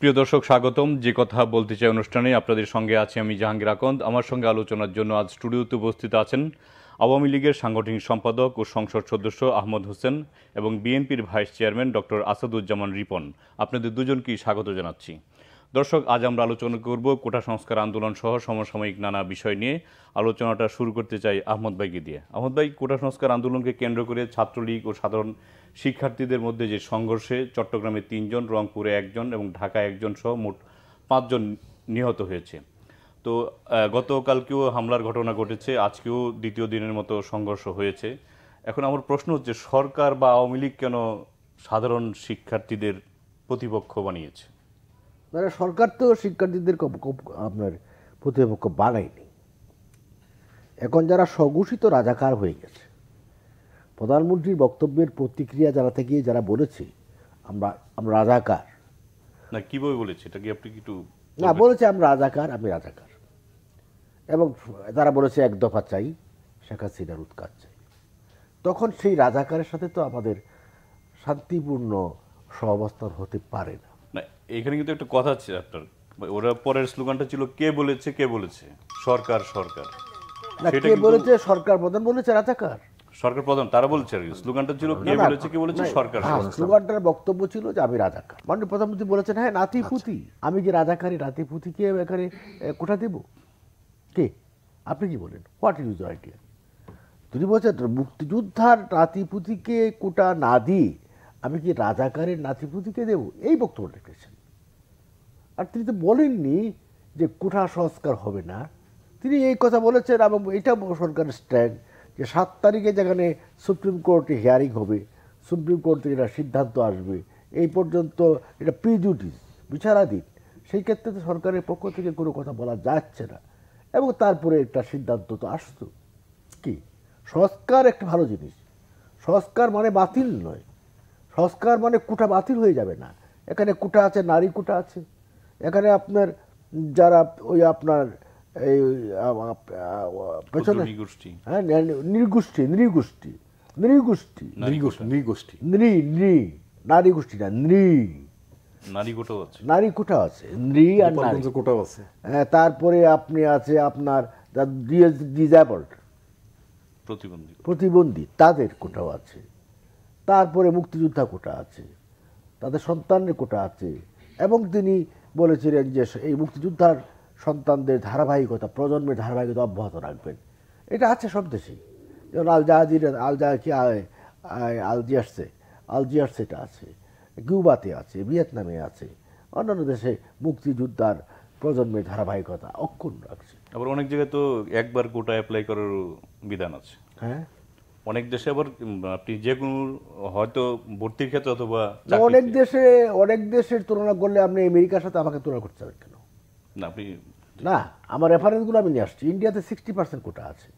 প্রিয় দর্শক স্বাগতম যে কথা বলতে চাই অনুষ্ঠানে আপনাদের সঙ্গে আছি আমি জাহাঙ্গীর আকন্দ আমার সঙ্গে আলোচনার জন্য আজ স্টুডিওতে উপস্থিত আছেন আওয়ামী লীগের সাংগঠনিক সম্পাদক ও সংসদ সদস্য আহমদ হোসেন এবং বিএনপির vice chairman doctor Asaduzzaman Ripon আপনাদের দুজনকেই স্বাগত জানাচ্ছি দর্শক আজ আমরা আলোচনা করব কোটা সংস্কার আন্দোলন সহ সমসাময়িক নানা বিষয় নিয়ে আলোচনাটা শুরু করতে চাই আহমদ ভাইকে দিয়ে আহমদ ভাই কোটা সংস্কার আন্দোলনকে কেন্দ্র করে ছাত্রলীগ ও সাধারণ শিক্ষার্থীদের মধ্যে যে সংঘর্ষে চট্টগ্রামে তিনজন রংপুরে একজন এবং ঢাকায় একজন সহ মোট পাঁচজন নিহত হয়েছে তো গতকালকেও হামলার ঘটনা ঘটেছে আজকেও দ্বিতীয় দিনের মতো সংঘর্ষ হয়েছে এখন আমার প্রশ্ন হচ্ছে সরকার বা আওয়ামী লীগ কেন সাধারণ শিক্ষার্থীদের প্রতিপক্ষ বানিয়েছে তারা মানে সরকার তো শিক্ষার্থীদের আপনার প্রতিপক্ষ বাড়ায়নি এখন যারা স্বঘোষিত রাজাকার হয়ে গেছে প্রধানমন্ত্রীর বক্তব্যের প্রতিক্রিয়া জানাতে গিয়ে যারা বলেছে আমরা আমরা রাজাকার না কীভাবে বলেছে এটা কি আপনি একটু না বলেছে আমরা রাজাকার আমি রাজাকার এবং তারা বলেছে এক দফা চাই শেখ হাসিনার উৎকার চাই তখন সেই রাজাকারের সাথে তো আমাদের শান্তিপূর্ণ সহাবস্থান হতে পারে না এখানে কিন্তু একটা কথা আছে আপনার মানে ওরা পরের স্লোগানটা ছিল কে বলেছে কে বলেছে সরকার সরকার কে বলেছে সরকার প্রধান বলেছে রাজাকার সরকার প্রধান তারা বলছে আর স্লোগানটা ছিল কে বলেছে কে বলেছে হ্যাঁ, সরকার স্লোগানটার বক্তব্য ছিল যে আমি রাজাকার মানে প্রধানমন্ত্রী বলেছেন হ্যাঁ নাতিপুতি আচ্ছা। আমি যে রাজাকারি নাতিপুতিকে এখানে কোটা দেব কে আপনি কি বলেন হোয়াট ইজ ইউজ আইডিয়া তুমি বলছেন মুক্তিযোদ্ধার নাতিপুতিকে কোটা না দিয়ে আমি কি রাজাকারের নাতিপুতিকে দেব এই বক্তব্য রেখেছেন আর তিনি তো বলেননি যে কোঠা সংস্কার হবে না তিনি এই কথা বলেছেন এবং এটা সরকারের স্ট্যান্ড যে সাত তারিখে যেখানে সুপ্রিম কোর্টে হিয়ারিং হবে সুপ্রিম কোর্ট থেকে এটা সিদ্ধান্ত আসবে এই পর্যন্ত এটা প্রিজুডিস বিচারাধীন সেই ক্ষেত্রে তো সরকারের পক্ষ থেকে কোনো কথা বলা যাচ্ছে না এবং তারপরে একটা সিদ্ধান্ত তো আসতো কি সংস্কার একটা ভালো জিনিস সংস্কার মানে বাতিল নয় সংস্কার মানে কুটা বাতিল হয়ে যাবে না এখানে কুটা আছে নারী কুটা আছে এখানে আপনার যারা ওই আপনার এই পেছনে হ্যাঁ নৃগোষ্ঠী নৃগোষ্ঠী নৃগোষ্ঠী নৃগোষ্ঠী নৃ নৃ নারী গোষ্ঠী না নৃ নারী কোটা আছে নৃ আর নারী আছে হ্যাঁ তারপরে আপনি আছে আপনার ডিজাবল্ড প্রতিবন্ধী প্রতিবন্ধী তাদের কোটাও আছে তারপরে মুক্তিযোদ্ধা কোটা আছে তাদের সন্তানের কোটা আছে এবং তিনি বলেছিলেন যে এই মুক্তিযোদ্ধার সন্তানদের ধারাবাহিকতা প্রজন্মের ধারাবাহিকতা অব্যাহত রাখবেন এটা আছে সব দেশেই যেমন আল জাহাজির আল জাহাকি আলজিয়ার্সে আলজিয়ার্সে এটা আছে কিউবাতে আছে ভিয়েতনামে আছে অন্যান্য দেশে মুক্তিযোদ্ধার প্রজন্মের ধারাবাহিকতা অক্ষুণ্ণ রাখছে আবার অনেক জায়গায় তো একবার গোটা অ্যাপ্লাই করার বিধান আছে হ্যাঁ অনেক দেশে আবার আপনি যে কোনো হয়তো ভর্তির ক্ষেত্রে অথবা অনেক দেশে অনেক দেশের তুলনা করলে আপনি আমেরিকার সাথে আমাকে তুলনা করতে পারেন কেন না আপনি না আমার রেফারেন্সগুলো আমি নিয়ে আসছি ইন্ডিয়াতে সিক্সটি পার্সেন্ট কোটা আছে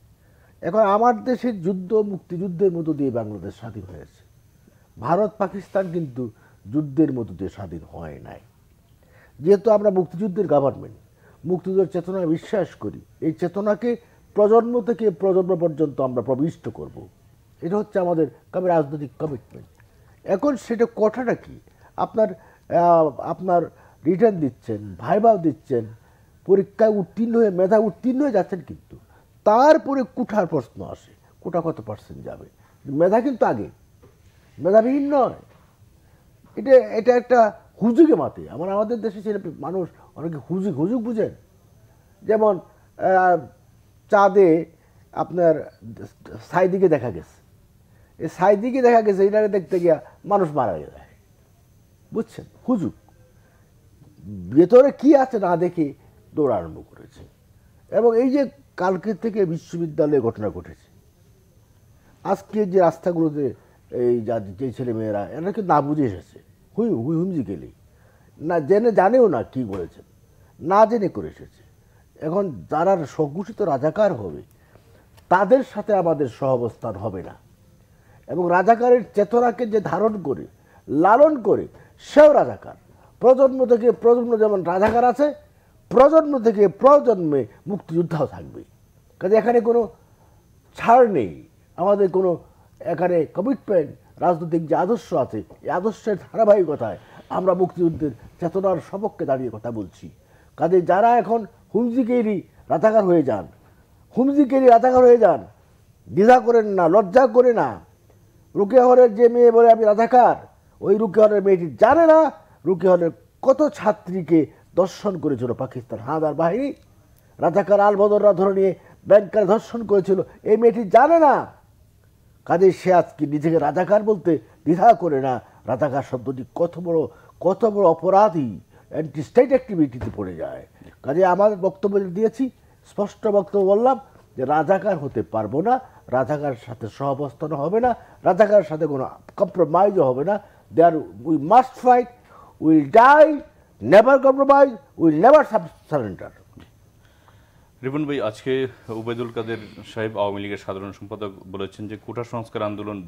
এখন আমার দেশের যুদ্ধ মুক্তিযুদ্ধের মতো দিয়ে বাংলাদেশ স্বাধীন হয়েছে ভারত পাকিস্তান কিন্তু যুদ্ধের মতো দিয়ে স্বাধীন হয় নাই যেহেতু আমরা মুক্তিযুদ্ধের গভর্নমেন্ট মুক্তিযুদ্ধের চেতনায় বিশ্বাস করি এই চেতনাকে প্রজন্ম থেকে প্রজন্ম পর্যন্ত আমরা প্রবিষ্ট করবো এটা হচ্ছে আমাদের রাজনৈতিক কমিটমেন্ট এখন সেটা কথাটা কি আপনার আপনার রিটার্ন দিচ্ছেন ভাইভাও দিচ্ছেন পরীক্ষায় উত্তীর্ণ হয়ে মেধা উত্তীর্ণ হয়ে যাচ্ছেন কিন্তু তারপরে কুঠার প্রশ্ন আসে কোটা কত পার্সেন্ট যাবে মেধা কিন্তু আগে মেধাবিহীন নয় এটা এটা একটা হুজুগে মাতে আমার আমাদের দেশে ছেলে মানুষ অনেকে হুজুগ হুজুগ বুঝেন যেমন চাঁদে আপনার সাইদিকে দেখা গেছে এই সাইদিকে দেখা গেছে এটা দেখতে গিয়া মানুষ মারা যায় বুঝছেন হুজুক ভেতরে কি আছে না দেখে দৌড় আরম্ভ করেছে এবং এই যে কালকে থেকে বিশ্ববিদ্যালয়ে ঘটনা ঘটেছে আজকে যে রাস্তাগুলোতে এই যা যে ছেলে মেয়েরা এরা কিন্তু না বুঝে এসেছে হুই হুই হুমজি গেলেই না জেনে জানেও না কি বলেছেন না জেনে করে এসেছে এখন যারা সংকুচিত রাজাকার হবে তাদের সাথে আমাদের সহাবস্থান হবে না এবং রাজাকারের চেতনাকে যে ধারণ করে লালন করে সেও রাজাকার প্রজন্ম থেকে প্রজন্ম যেমন রাজাকার আছে প্রজন্ম থেকে প্রজন্মে মুক্তিযোদ্ধাও থাকবে কাজে এখানে কোনো ছাড় নেই আমাদের কোনো এখানে কমিটমেন্ট রাজনৈতিক যে আদর্শ আছে এই আদর্শের ধারাবাহিকতায় আমরা মুক্তিযুদ্ধের চেতনার সপক্ষে দাঁড়িয়ে কথা বলছি কাজে যারা এখন হুমজিকেরই রাজাকার হয়ে যান হুমজিকেরই রাজাকার হয়ে যান দ্বিধা করেন না লজ্জা করে না রুকিয়াহরের যে মেয়ে বলে আমি রাধাকার ওই রুকিয়াহরের মেয়েটি জানে না রুকিয়াহরের কত ছাত্রীকে দর্শন করেছিল পাকিস্তান হাঁদার বাহিনী রাধাকার আলবদররা ধরে নিয়ে ব্যাংকার ধর্ষণ করেছিল এই মেয়েটি জানে না কাজে সে আজকে নিজেকে রাজাকার বলতে দ্বিধা করে না রাধাকার শব্দটি কত বড় কত বড় অপরাধী অ্যান্টি স্টেট অ্যাক্টিভিটিতে পড়ে যায় কাজে আমার বক্তব্য দিয়েছি স্পষ্ট বক্তব্য বললাম যে রাজাকার হতে পারবো না রাজাকার সাথে সহবস্থানও হবে না রাজাকার সাথে কোনো কম্প্রোমাইজও হবে না they are we must fight will die never compromise will never surrender Ripon ভাই আজকে উবেদুল কাদের সাহেব আওয়ামী লীগের সাধারণ সম্পাদক বলেছেন যে কোটা সংস্কার আন্দোলন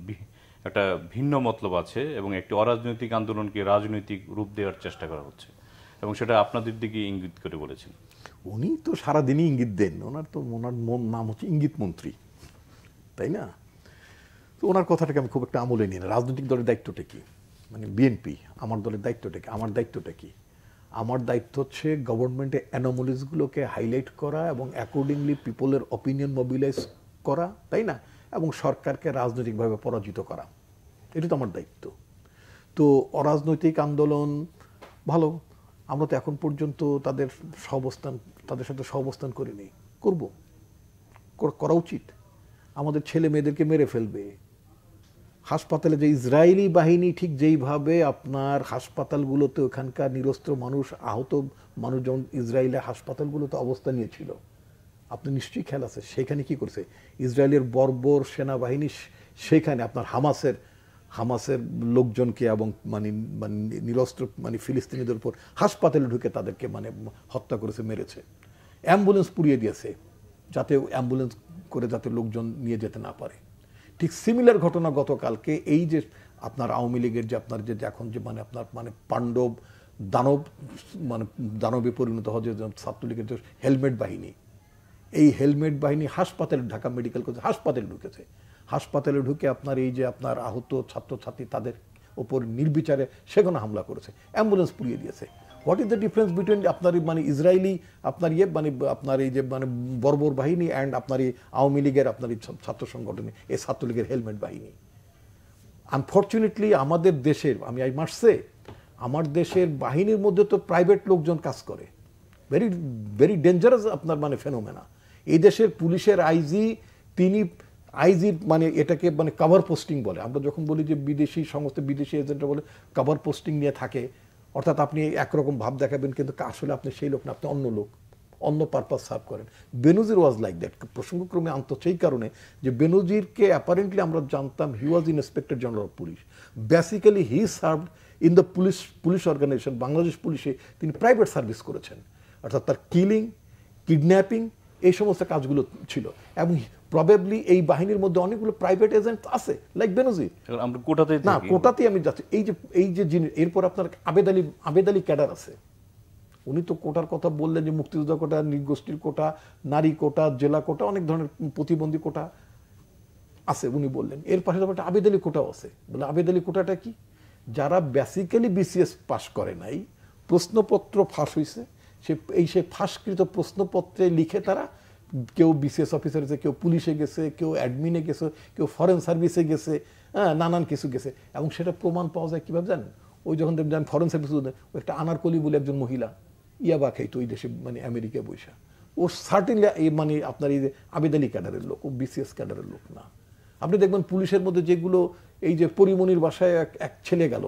একটা ভিন্ন মতলব আছে এবং একটি অরাজনৈতিক আন্দোলনকে রাজনৈতিক রূপ দেওয়ার চেষ্টা করা হচ্ছে এবং সেটা আপনাদের দিকে ইঙ্গিত করে বলেছেন উনি তো সারাদিনই ইঙ্গিত দেন ওনার তো ওনার নাম হচ্ছে ইঙ্গিত মন্ত্রী তাই না তো ওনার কথাটাকে আমি খুব একটা আমলে নিই না রাজনৈতিক দলের দায়িত্বটা কি মানে বিএনপি আমার দলের দায়িত্বটা কি আমার দায়িত্বটা কি আমার দায়িত্ব হচ্ছে গভর্নমেন্টের অ্যানোমোলিসগুলোকে হাইলাইট করা এবং অ্যাকর্ডিংলি পিপলের অপিনিয়ন মোবিলাইজ করা তাই না এবং সরকারকে রাজনৈতিকভাবে পরাজিত করা এটা তো আমার দায়িত্ব তো অরাজনৈতিক আন্দোলন ভালো আমরা তো এখন পর্যন্ত তাদের সহবস্থান তাদের সাথে সহবস্থান করিনি করব করা উচিত আমাদের ছেলে মেয়েদেরকে মেরে ফেলবে হাসপাতালে যে ইসরায়েলি বাহিনী ঠিক যেইভাবে আপনার হাসপাতালগুলোতে ওখানকার নিরস্ত্র মানুষ আহত মানুষজন ইসরায়েলের হাসপাতালগুলোতে অবস্থা নিয়েছিল আপনি নিশ্চয়ই খেয়াল আছে সেখানে কি করছে ইসরায়েলের বর্বর সেনাবাহিনী সেখানে আপনার হামাসের হামাসের লোকজনকে এবং মানে মানে নিরস্ত্র মানে ফিলিস্তিনিদের উপর হাসপাতালে ঢুকে তাদেরকে মানে হত্যা করেছে মেরেছে অ্যাম্বুলেন্স পুড়িয়ে দিয়েছে যাতে অ্যাম্বুলেন্স করে যাতে লোকজন নিয়ে যেতে না পারে ঠিক সিমিলার ঘটনা গতকালকে এই যে আপনার আওয়ামী লীগের যে আপনার যে এখন যে মানে আপনার মানে পাণ্ডব দানব মানে দানবে পরিণত হয় যে ছাত্রলীগের যে হেলমেট বাহিনী এই হেলমেট বাহিনী হাসপাতালে ঢাকা মেডিকেল কলেজ হাসপাতালে ঢুকেছে হাসপাতালে ঢুকে আপনার এই যে আপনার আহত ছাত্রছাত্রী তাদের ওপর নির্বিচারে সেখানে হামলা করেছে অ্যাম্বুলেন্স পুড়িয়ে দিয়েছে what is the difference between আপনার মানে ইসরায়েলি আপনার ইয়ে মানে আপনার এই যে মানে বর্বর বাহিনী অ্যান্ড আপনার এই আওয়ামী লীগের আপনার এই ছাত্র সংগঠনে এই ছাত্রলীগের হেলমেট বাহিনী আনফর্চুনেটলি আমাদের দেশের আমি আই মার্সে আমার দেশের বাহিনীর মধ্যে তো প্রাইভেট লোকজন কাজ করে ভেরি ভেরি ডেঞ্জারাস আপনার মানে ফেনোমেনা এই দেশের পুলিশের আইজি তিনি আইজি মানে এটাকে মানে কাভার পোস্টিং বলে আমরা যখন বলি যে বিদেশি সমস্ত বিদেশি এজেন্টরা বলে কাভার পোস্টিং নিয়ে থাকে অর্থাৎ আপনি একরকম ভাব দেখাবেন কিন্তু আসলে আপনি সেই লোক না আপনি অন্য লোক অন্য পারপাস সার্ভ করেন বেনুজির ওয়াজ লাইক দ্যাট প্রসঙ্গক্রমে আনত সেই কারণে যে বেনুজিরকে অ্যাপারেন্টলি আমরা জানতাম he was inspector general of police basically he serve in the police police organisation Bangladesh পুলিশে তিনি প্রাইভেট সার্ভিস করেছেন অর্থাৎ তার কিলিং কিডন্যাপিং এই সমস্ত কাজগুলো ছিল এবং প্রবেবলি এই বাহিনীর মধ্যে অনেকগুলো প্রাইভেট এজেন্ট আছে লাইক বেনজির না কোটাতেই আমি যাচ্ছি এই যে এই যে জিনিস এরপর আপনার আবেদ আলী আবেদ আলী ক্যাডার আছে উনি তো কোটার কথা বললেন যে মুক্তিযোদ্ধা কোটা নৃগোষ্ঠীর কোটা নারী কোটা জেলা কোটা অনেক ধরনের প্রতিবন্ধী কোটা আছে উনি বললেন এর পাশে একটা আবেদ আলী কোটাও আছে বলে আবেদ আলী কোটাটা কি যারা বেসিক্যালি বিসিএস পাস করে নাই প্রশ্নপত্র ফাঁস হয়েছে সে এই সে ফাঁসকৃত প্রশ্নপত্রে লিখে তারা কেউ বিসিএস অফিসার হয়েছে কেউ পুলিশে গেছে কেউ অ্যাডমিনে গেছে কেউ ফরেন সার্ভিসে গেছে হ্যাঁ নানান কিছু গেছে এবং সেটা প্রমাণ পাওয়া যায় কীভাবে জানেন ওই যখন দেখবেন ফরেন সার্ভিস ও একটা আনারকলি বলে একজন মহিলা ইয়াবা খাইতো ওই দেশে মানে আমেরিকা বৈশা ও সার্টিনলি এই মানে আপনার এই যে আবেদালি ক্যাডারের লোক ও বিসিএস ক্যাডারের লোক না আপনি দেখবেন পুলিশের মধ্যে যেগুলো এই যে পরিমণির বাসায় এক এক ছেলে গেল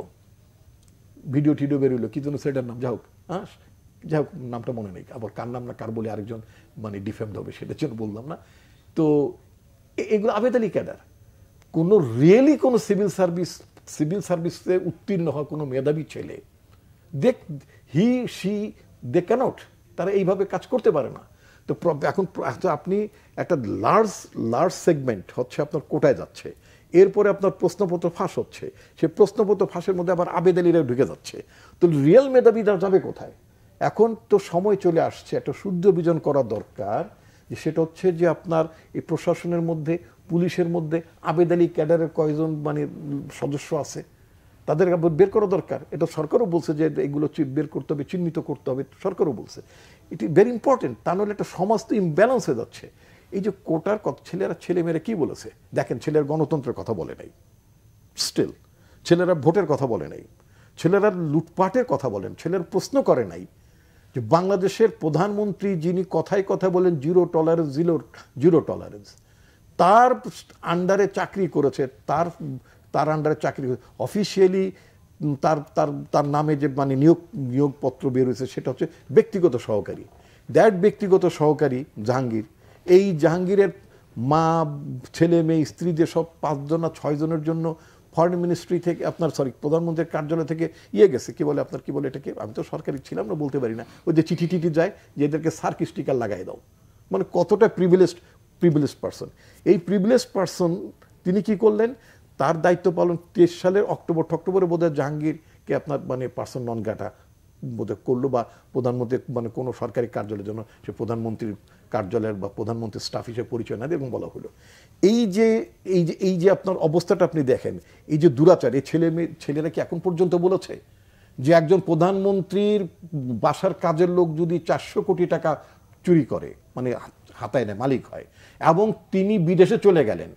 ভিডিও টিডিও বেরোলো কী যেন সেটার নাম যা হোক হ্যাঁ যাই হোক নামটা মনে নেই আবার কার নাম না কার বলে আরেকজন মানে ডিফেন্ড হবে সেটার জন্য বললাম না তো এগুলো আবেদ আলী ক্যাডার কোনো রিয়েলি কোনো সিভিল সার্ভিস সিভিল সার্ভিসে উত্তীর্ণ হওয়া কোনো মেধাবী ছেলে দেখ হি সি দে ক্যানট তারা এইভাবে কাজ করতে পারে না তো এখন আপনি একটা লার্জ লার্জ সেগমেন্ট হচ্ছে আপনার কোটায় যাচ্ছে এরপরে আপনার প্রশ্নপত্র ফাঁস হচ্ছে সেই প্রশ্নপত্র ফাঁসের মধ্যে আবার আবেদালিরা ঢুকে যাচ্ছে তো রিয়েল মেধাবীরা যাবে কোথায় এখন তো সময় চলে আসছে একটা শুদ্ধ বিজন করা দরকার যে সেটা হচ্ছে যে আপনার এই প্রশাসনের মধ্যে পুলিশের মধ্যে আবেদ আলী ক্যাডারের কয়জন মানে সদস্য আছে তাদের বের করা দরকার এটা সরকারও বলছে যে এগুলো বের করতে হবে চিহ্নিত করতে হবে সরকারও বলছে ইট ভেরি ইম্পর্টেন্ট তা নাহলে একটা সমাজ তো ইমব্যালেন্স হয়ে যাচ্ছে এই যে কোটার কথা ছেলেরা ছেলেমেয়েরা কি বলেছে দেখেন ছেলের গণতন্ত্রের কথা বলে নাই স্টিল ছেলেরা ভোটের কথা বলে নাই ছেলেরা লুটপাটের কথা বলেন ছেলের প্রশ্ন করে নাই যে বাংলাদেশের প্রধানমন্ত্রী যিনি কথায় কথা বলেন zero tolerance zero zero tolerance তার আন্ডারে চাকরি করেছে তার তার আন্ডারে চাকরি অফিসিয়ালি তার তার তার নামে যে মানে নিয়োগ নিয়োগপত্র বেরোয়েছে সেটা হচ্ছে ব্যক্তিগত সহকারী দ্যাট ব্যক্তিগত সহকারী জাহাঙ্গীর এই জাহাঙ্গীরের মা ছেলে মেয়ে স্ত্রী যেসব পাঁচজন ছয়জনের জন্য ফরেন মিনিস্ট্রি থেকে আপনার সরি প্রধানমন্ত্রীর কার্যালয় থেকে ইয়ে গেছে কি বলে আপনার কি বলে এটাকে আমি তো সরকারি ছিলাম না বলতে পারি না ওই যে চিঠি টিটি যায় যে এদেরকে সার্ক স্টিকার লাগাই দাও মানে কতটা প্রিভিলেজড প্রিভিলেজড পার্সন এই প্রিভিলেজড পার্সন তিনি কি করলেন তার দায়িত্ব পালন তেইশ সালের অক্টোবর অক্টোবরে বোধ হয় জাহাঙ্গীরকে আপনার মানে পার্সন নন গাটা বোধহয় করলো বা প্রধানমন্ত্রী মানে কোনো সরকারি কার্যালয়ের জন্য সে প্রধানমন্ত্রীর কার্যালয়ের বা প্রধানমন্ত্রীর স্টাফ হিসেবে পরিচয় না এবং বলা হলো এই যে এই যে এই যে আপনার অবস্থাটা আপনি দেখেন এই যে দুরাচার এই ছেলে মেয়ে ছেলেরা কি এখন পর্যন্ত বলেছে যে একজন প্রধানমন্ত্রীর বাসার কাজের লোক যদি চারশো কোটি টাকা চুরি করে মানে হাতায় নেয় মালিক হয় এবং তিনি বিদেশে চলে গেলেন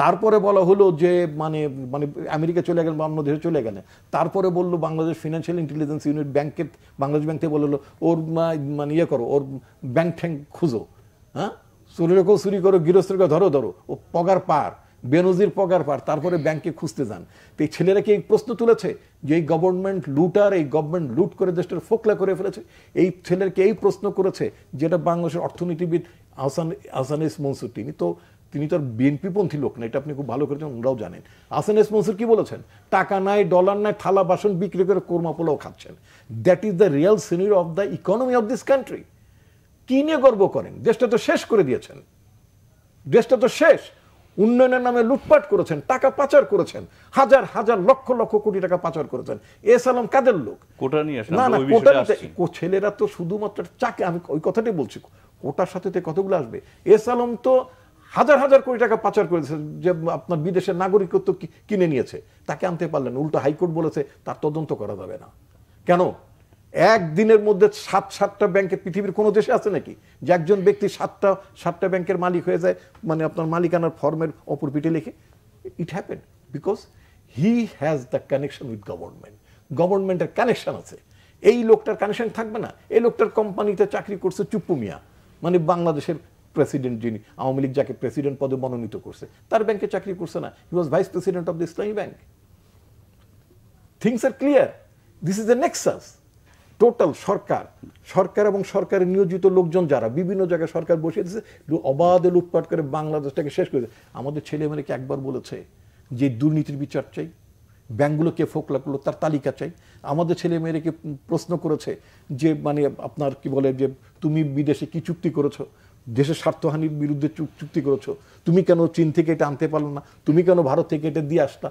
তারপরে বলা হলো যে মানে মানে আমেরিকা চলে গেলেন বা অন্য দেশে চলে গেলেন তারপরে বললো বাংলাদেশ ফিনান্সিয়াল ইন্টেলিজেন্স ইউনিট ব্যাংকের বাংলাদেশ ব্যাংক থেকে বললো ওর মানে ইয়ে করো ওর ব্যাংক ঠ্যাঙ্ক খুঁজো হ্যাঁ রেখো চুরি করো গৃহস্থকে ধরো ধরো ও পগার পার বেনজির পগার পার তারপরে ব্যাংকে খুঁজতে যান তো এই ছেলেরা কি এই প্রশ্ন তুলেছে যে এই গভর্নমেন্ট লুটার এই গভর্নমেন্ট লুট করে দেশটার ফোকলা করে ফেলেছে এই ছেলেরকে এই প্রশ্ন করেছে যেটা বাংলাদেশের অর্থনীতিবিদ আহসান আহসান এস মনসুর তিনি তো তিনি তো আর বিএনপিপন্থী লোক না এটা আপনি খুব ভালো করেছেন ওনারাও জানেন আহসান এস মনসুর কি বলেছেন টাকা নাই ডলার নাই থালা বাসন বিক্রি করে কোরমা পোলাও খাচ্ছেন that is the real senior of the economy of this country কি নিয়ে গর্ব করেন দেশটা তো শেষ করে দিয়েছেন দেশটা তো শেষ উন্নয়নের নামে লুটপাট করেছেন টাকা পাচার করেছেন হাজার হাজার লক্ষ লক্ষ কোটি টাকা পাচার করেছেন এস আলম কাদের লোক কোটা নিয়ে না না কোটা ছেলেরা তো শুধুমাত্র চাকে আমি ওই কথাটাই বলছি কোটার সাথে তো কতগুলো আসবে এস আলম তো হাজার হাজার কোটি টাকা পাচার করেছে যে আপনার বিদেশের নাগরিকত্ব কিনে নিয়েছে তাকে আনতে পারলেন উল্টো হাইকোর্ট বলেছে তার তদন্ত করা যাবে না কেন একদিনের মধ্যে সাত সাতটা ব্যাংকে পৃথিবীর কোনো দেশে আছে নাকি যে একজন ব্যক্তি সাতটা সাতটা ব্যাংকের মালিক হয়ে যায় মানে আপনার মালিকানার ফর্মের অপর পিঠে লিখে it happen because he has the connection with government গভর্নমেন্টের কানেকশন আছে এই লোকটার কানেকশন থাকবে না এই লোকটার কোম্পানিতে চাকরি করছে চুপ্পু মিয়া মানে বাংলাদেশের প্রেসিডেন্ট যিনি আওয়ামী লীগ যাকে প্রেসিডেন্ট পদে মনোনীত করছে তার ব্যাংকে চাকরি করছে না he was vice president of the Islami Bank things are clear this is a nexus total সরকার সরকার এবং সরকারের নিয়োজিত লোকজন যারা বিভিন্ন জায়গায় সরকার বসিয়ে দিচ্ছে অবাধে লুটপাট করে বাংলাদেশটাকে শেষ করে আমাদের ছেলে মেয়েকে একবার বলেছে যে দুর্নীতির বিচার চাই ব্যাংকগুলো কে ফোকলা করলো তার তালিকা চাই আমাদের ছেলে মেয়েরাকে প্রশ্ন করেছে যে মানে আপনার কি বলে যে তুমি বিদেশে কি চুক্তি করেছো দেশের স্বার্থহানির বিরুদ্ধে চুক্তি করেছো তুমি কেন চীন থেকে এটা আনতে পারলো না তুমি কেন ভারত থেকে এটা দিয়ে আসতা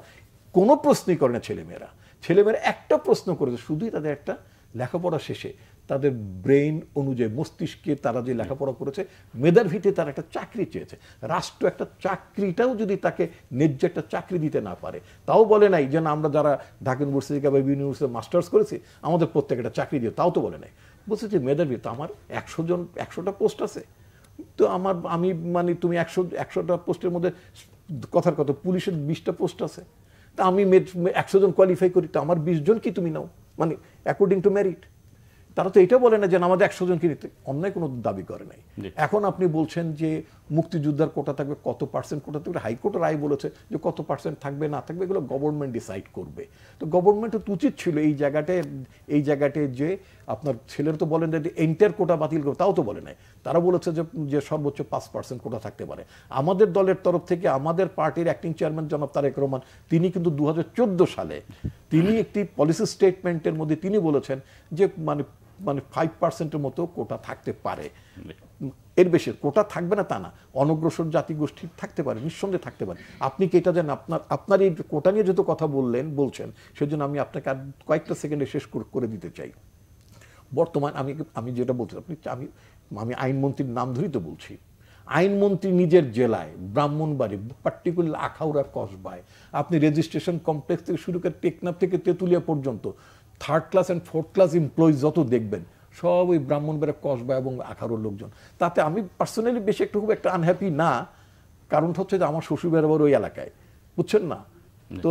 কোনো প্রশ্নই করে না ছেলেমেয়েরা ছেলেমেয়েরা একটা প্রশ্ন করেছে শুধুই তাদের একটা লেখাপড়া শেষে তাদের ব্রেইন অনুযায়ী মস্তিষ্কে তারা যে লেখাপড়া করেছে মেধার তার তারা একটা চাকরি চেয়েছে রাষ্ট্র একটা চাকরিটাও যদি তাকে ন্যায্য একটা চাকরি দিতে না পারে তাও বলে নাই যেন আমরা যারা ঢাকা ইউনিভার্সিটি বা ইউনিভার্সিটি মাস্টার্স করেছি আমাদের প্রত্যেক একটা চাকরি দিয়ে তাও তো বলে নাই বলছে যে মেধার ভিত্তিতে আমার একশো জন একশোটা পোস্ট আছে তো আমার আমি মানে তুমি একশো একশোটা পোস্টের মধ্যে কথার কথা পুলিশের বিশটা পোস্ট আছে তা আমি একশো জন কোয়ালিফাই করি তো আমার বিশ জন কি তুমি নাও মানে অ্যাকর্ডিং টু মেরিট তারা তো এটা বলে না যে আমাদের একশো জনকে নিতে অন্যায় কোনো দাবি করে নাই এখন আপনি বলছেন যে মুক্তিযোদ্ধার কোটা থাকবে কত পার্সেন্ট কোটা থাকবে হাইকোর্ট রায় বলেছে যে কত পার্সেন্ট থাকবে না থাকবে এগুলো গভর্নমেন্ট ডিসাইড করবে তো গভর্নমেন্টের উচিত ছিল এই জায়গাটায় এই জায়গাটায় যে আপনার ছেলের তো বলেন যে এন্টার কোটা বাতিল করবে তাও তো বলে নাই তারা বলেছে যে সর্বোচ্চ পাঁচ পার্সেন্ট কোটা থাকতে পারে আমাদের দলের তরফ থেকে আমাদের পার্টির অ্যাক্টিং চেয়ারম্যান জনাব তারেক রহমান তিনি কিন্তু দু সালে তিনি একটি পলিসি স্টেটমেন্টের মধ্যে তিনি বলেছেন যে মানে মানে ফাইভ পার্সেন্টের মতো কোটা থাকতে পারে এর বেশি কোটা থাকবে না তা না অনগ্রসর জাতি গোষ্ঠীর থাকতে পারে নিঃসন্দেহে থাকতে পারে আপনি কি এটা জানেন আপনার আপনার এই কোটা নিয়ে যেহেতু কথা বললেন বলছেন সেজন্য আমি আপনাকে আর কয়েকটা সেকেন্ডে শেষ করে দিতে চাই বর্তমান আমি আমি যেটা বলছি আপনি আমি আমি আইনমন্ত্রীর নাম ধরেই তো বলছি আইনমন্ত্রী নিজের জেলায় ব্রাহ্মণবাড়ি পার্টিকুলার আখাউড়া কসবায় আপনি রেজিস্ট্রেশন কমপ্লেক্স থেকে শুরু করে টেকনাফ থেকে তেঁতুলিয়া পর্যন্ত third class and fourth class employees যত দেখবেন সব ওই ব্রাহ্মণবাড়ি কসবা এবং আখাউড়ার লোকজন তাতে আমি পার্সোনালি বেশি একটু খুব একটা আনহ্যাপি না কারণটা হচ্ছে যে আমার শ্বশুরবাড়ি আবার ওই এলাকায় বুঝছেন না তো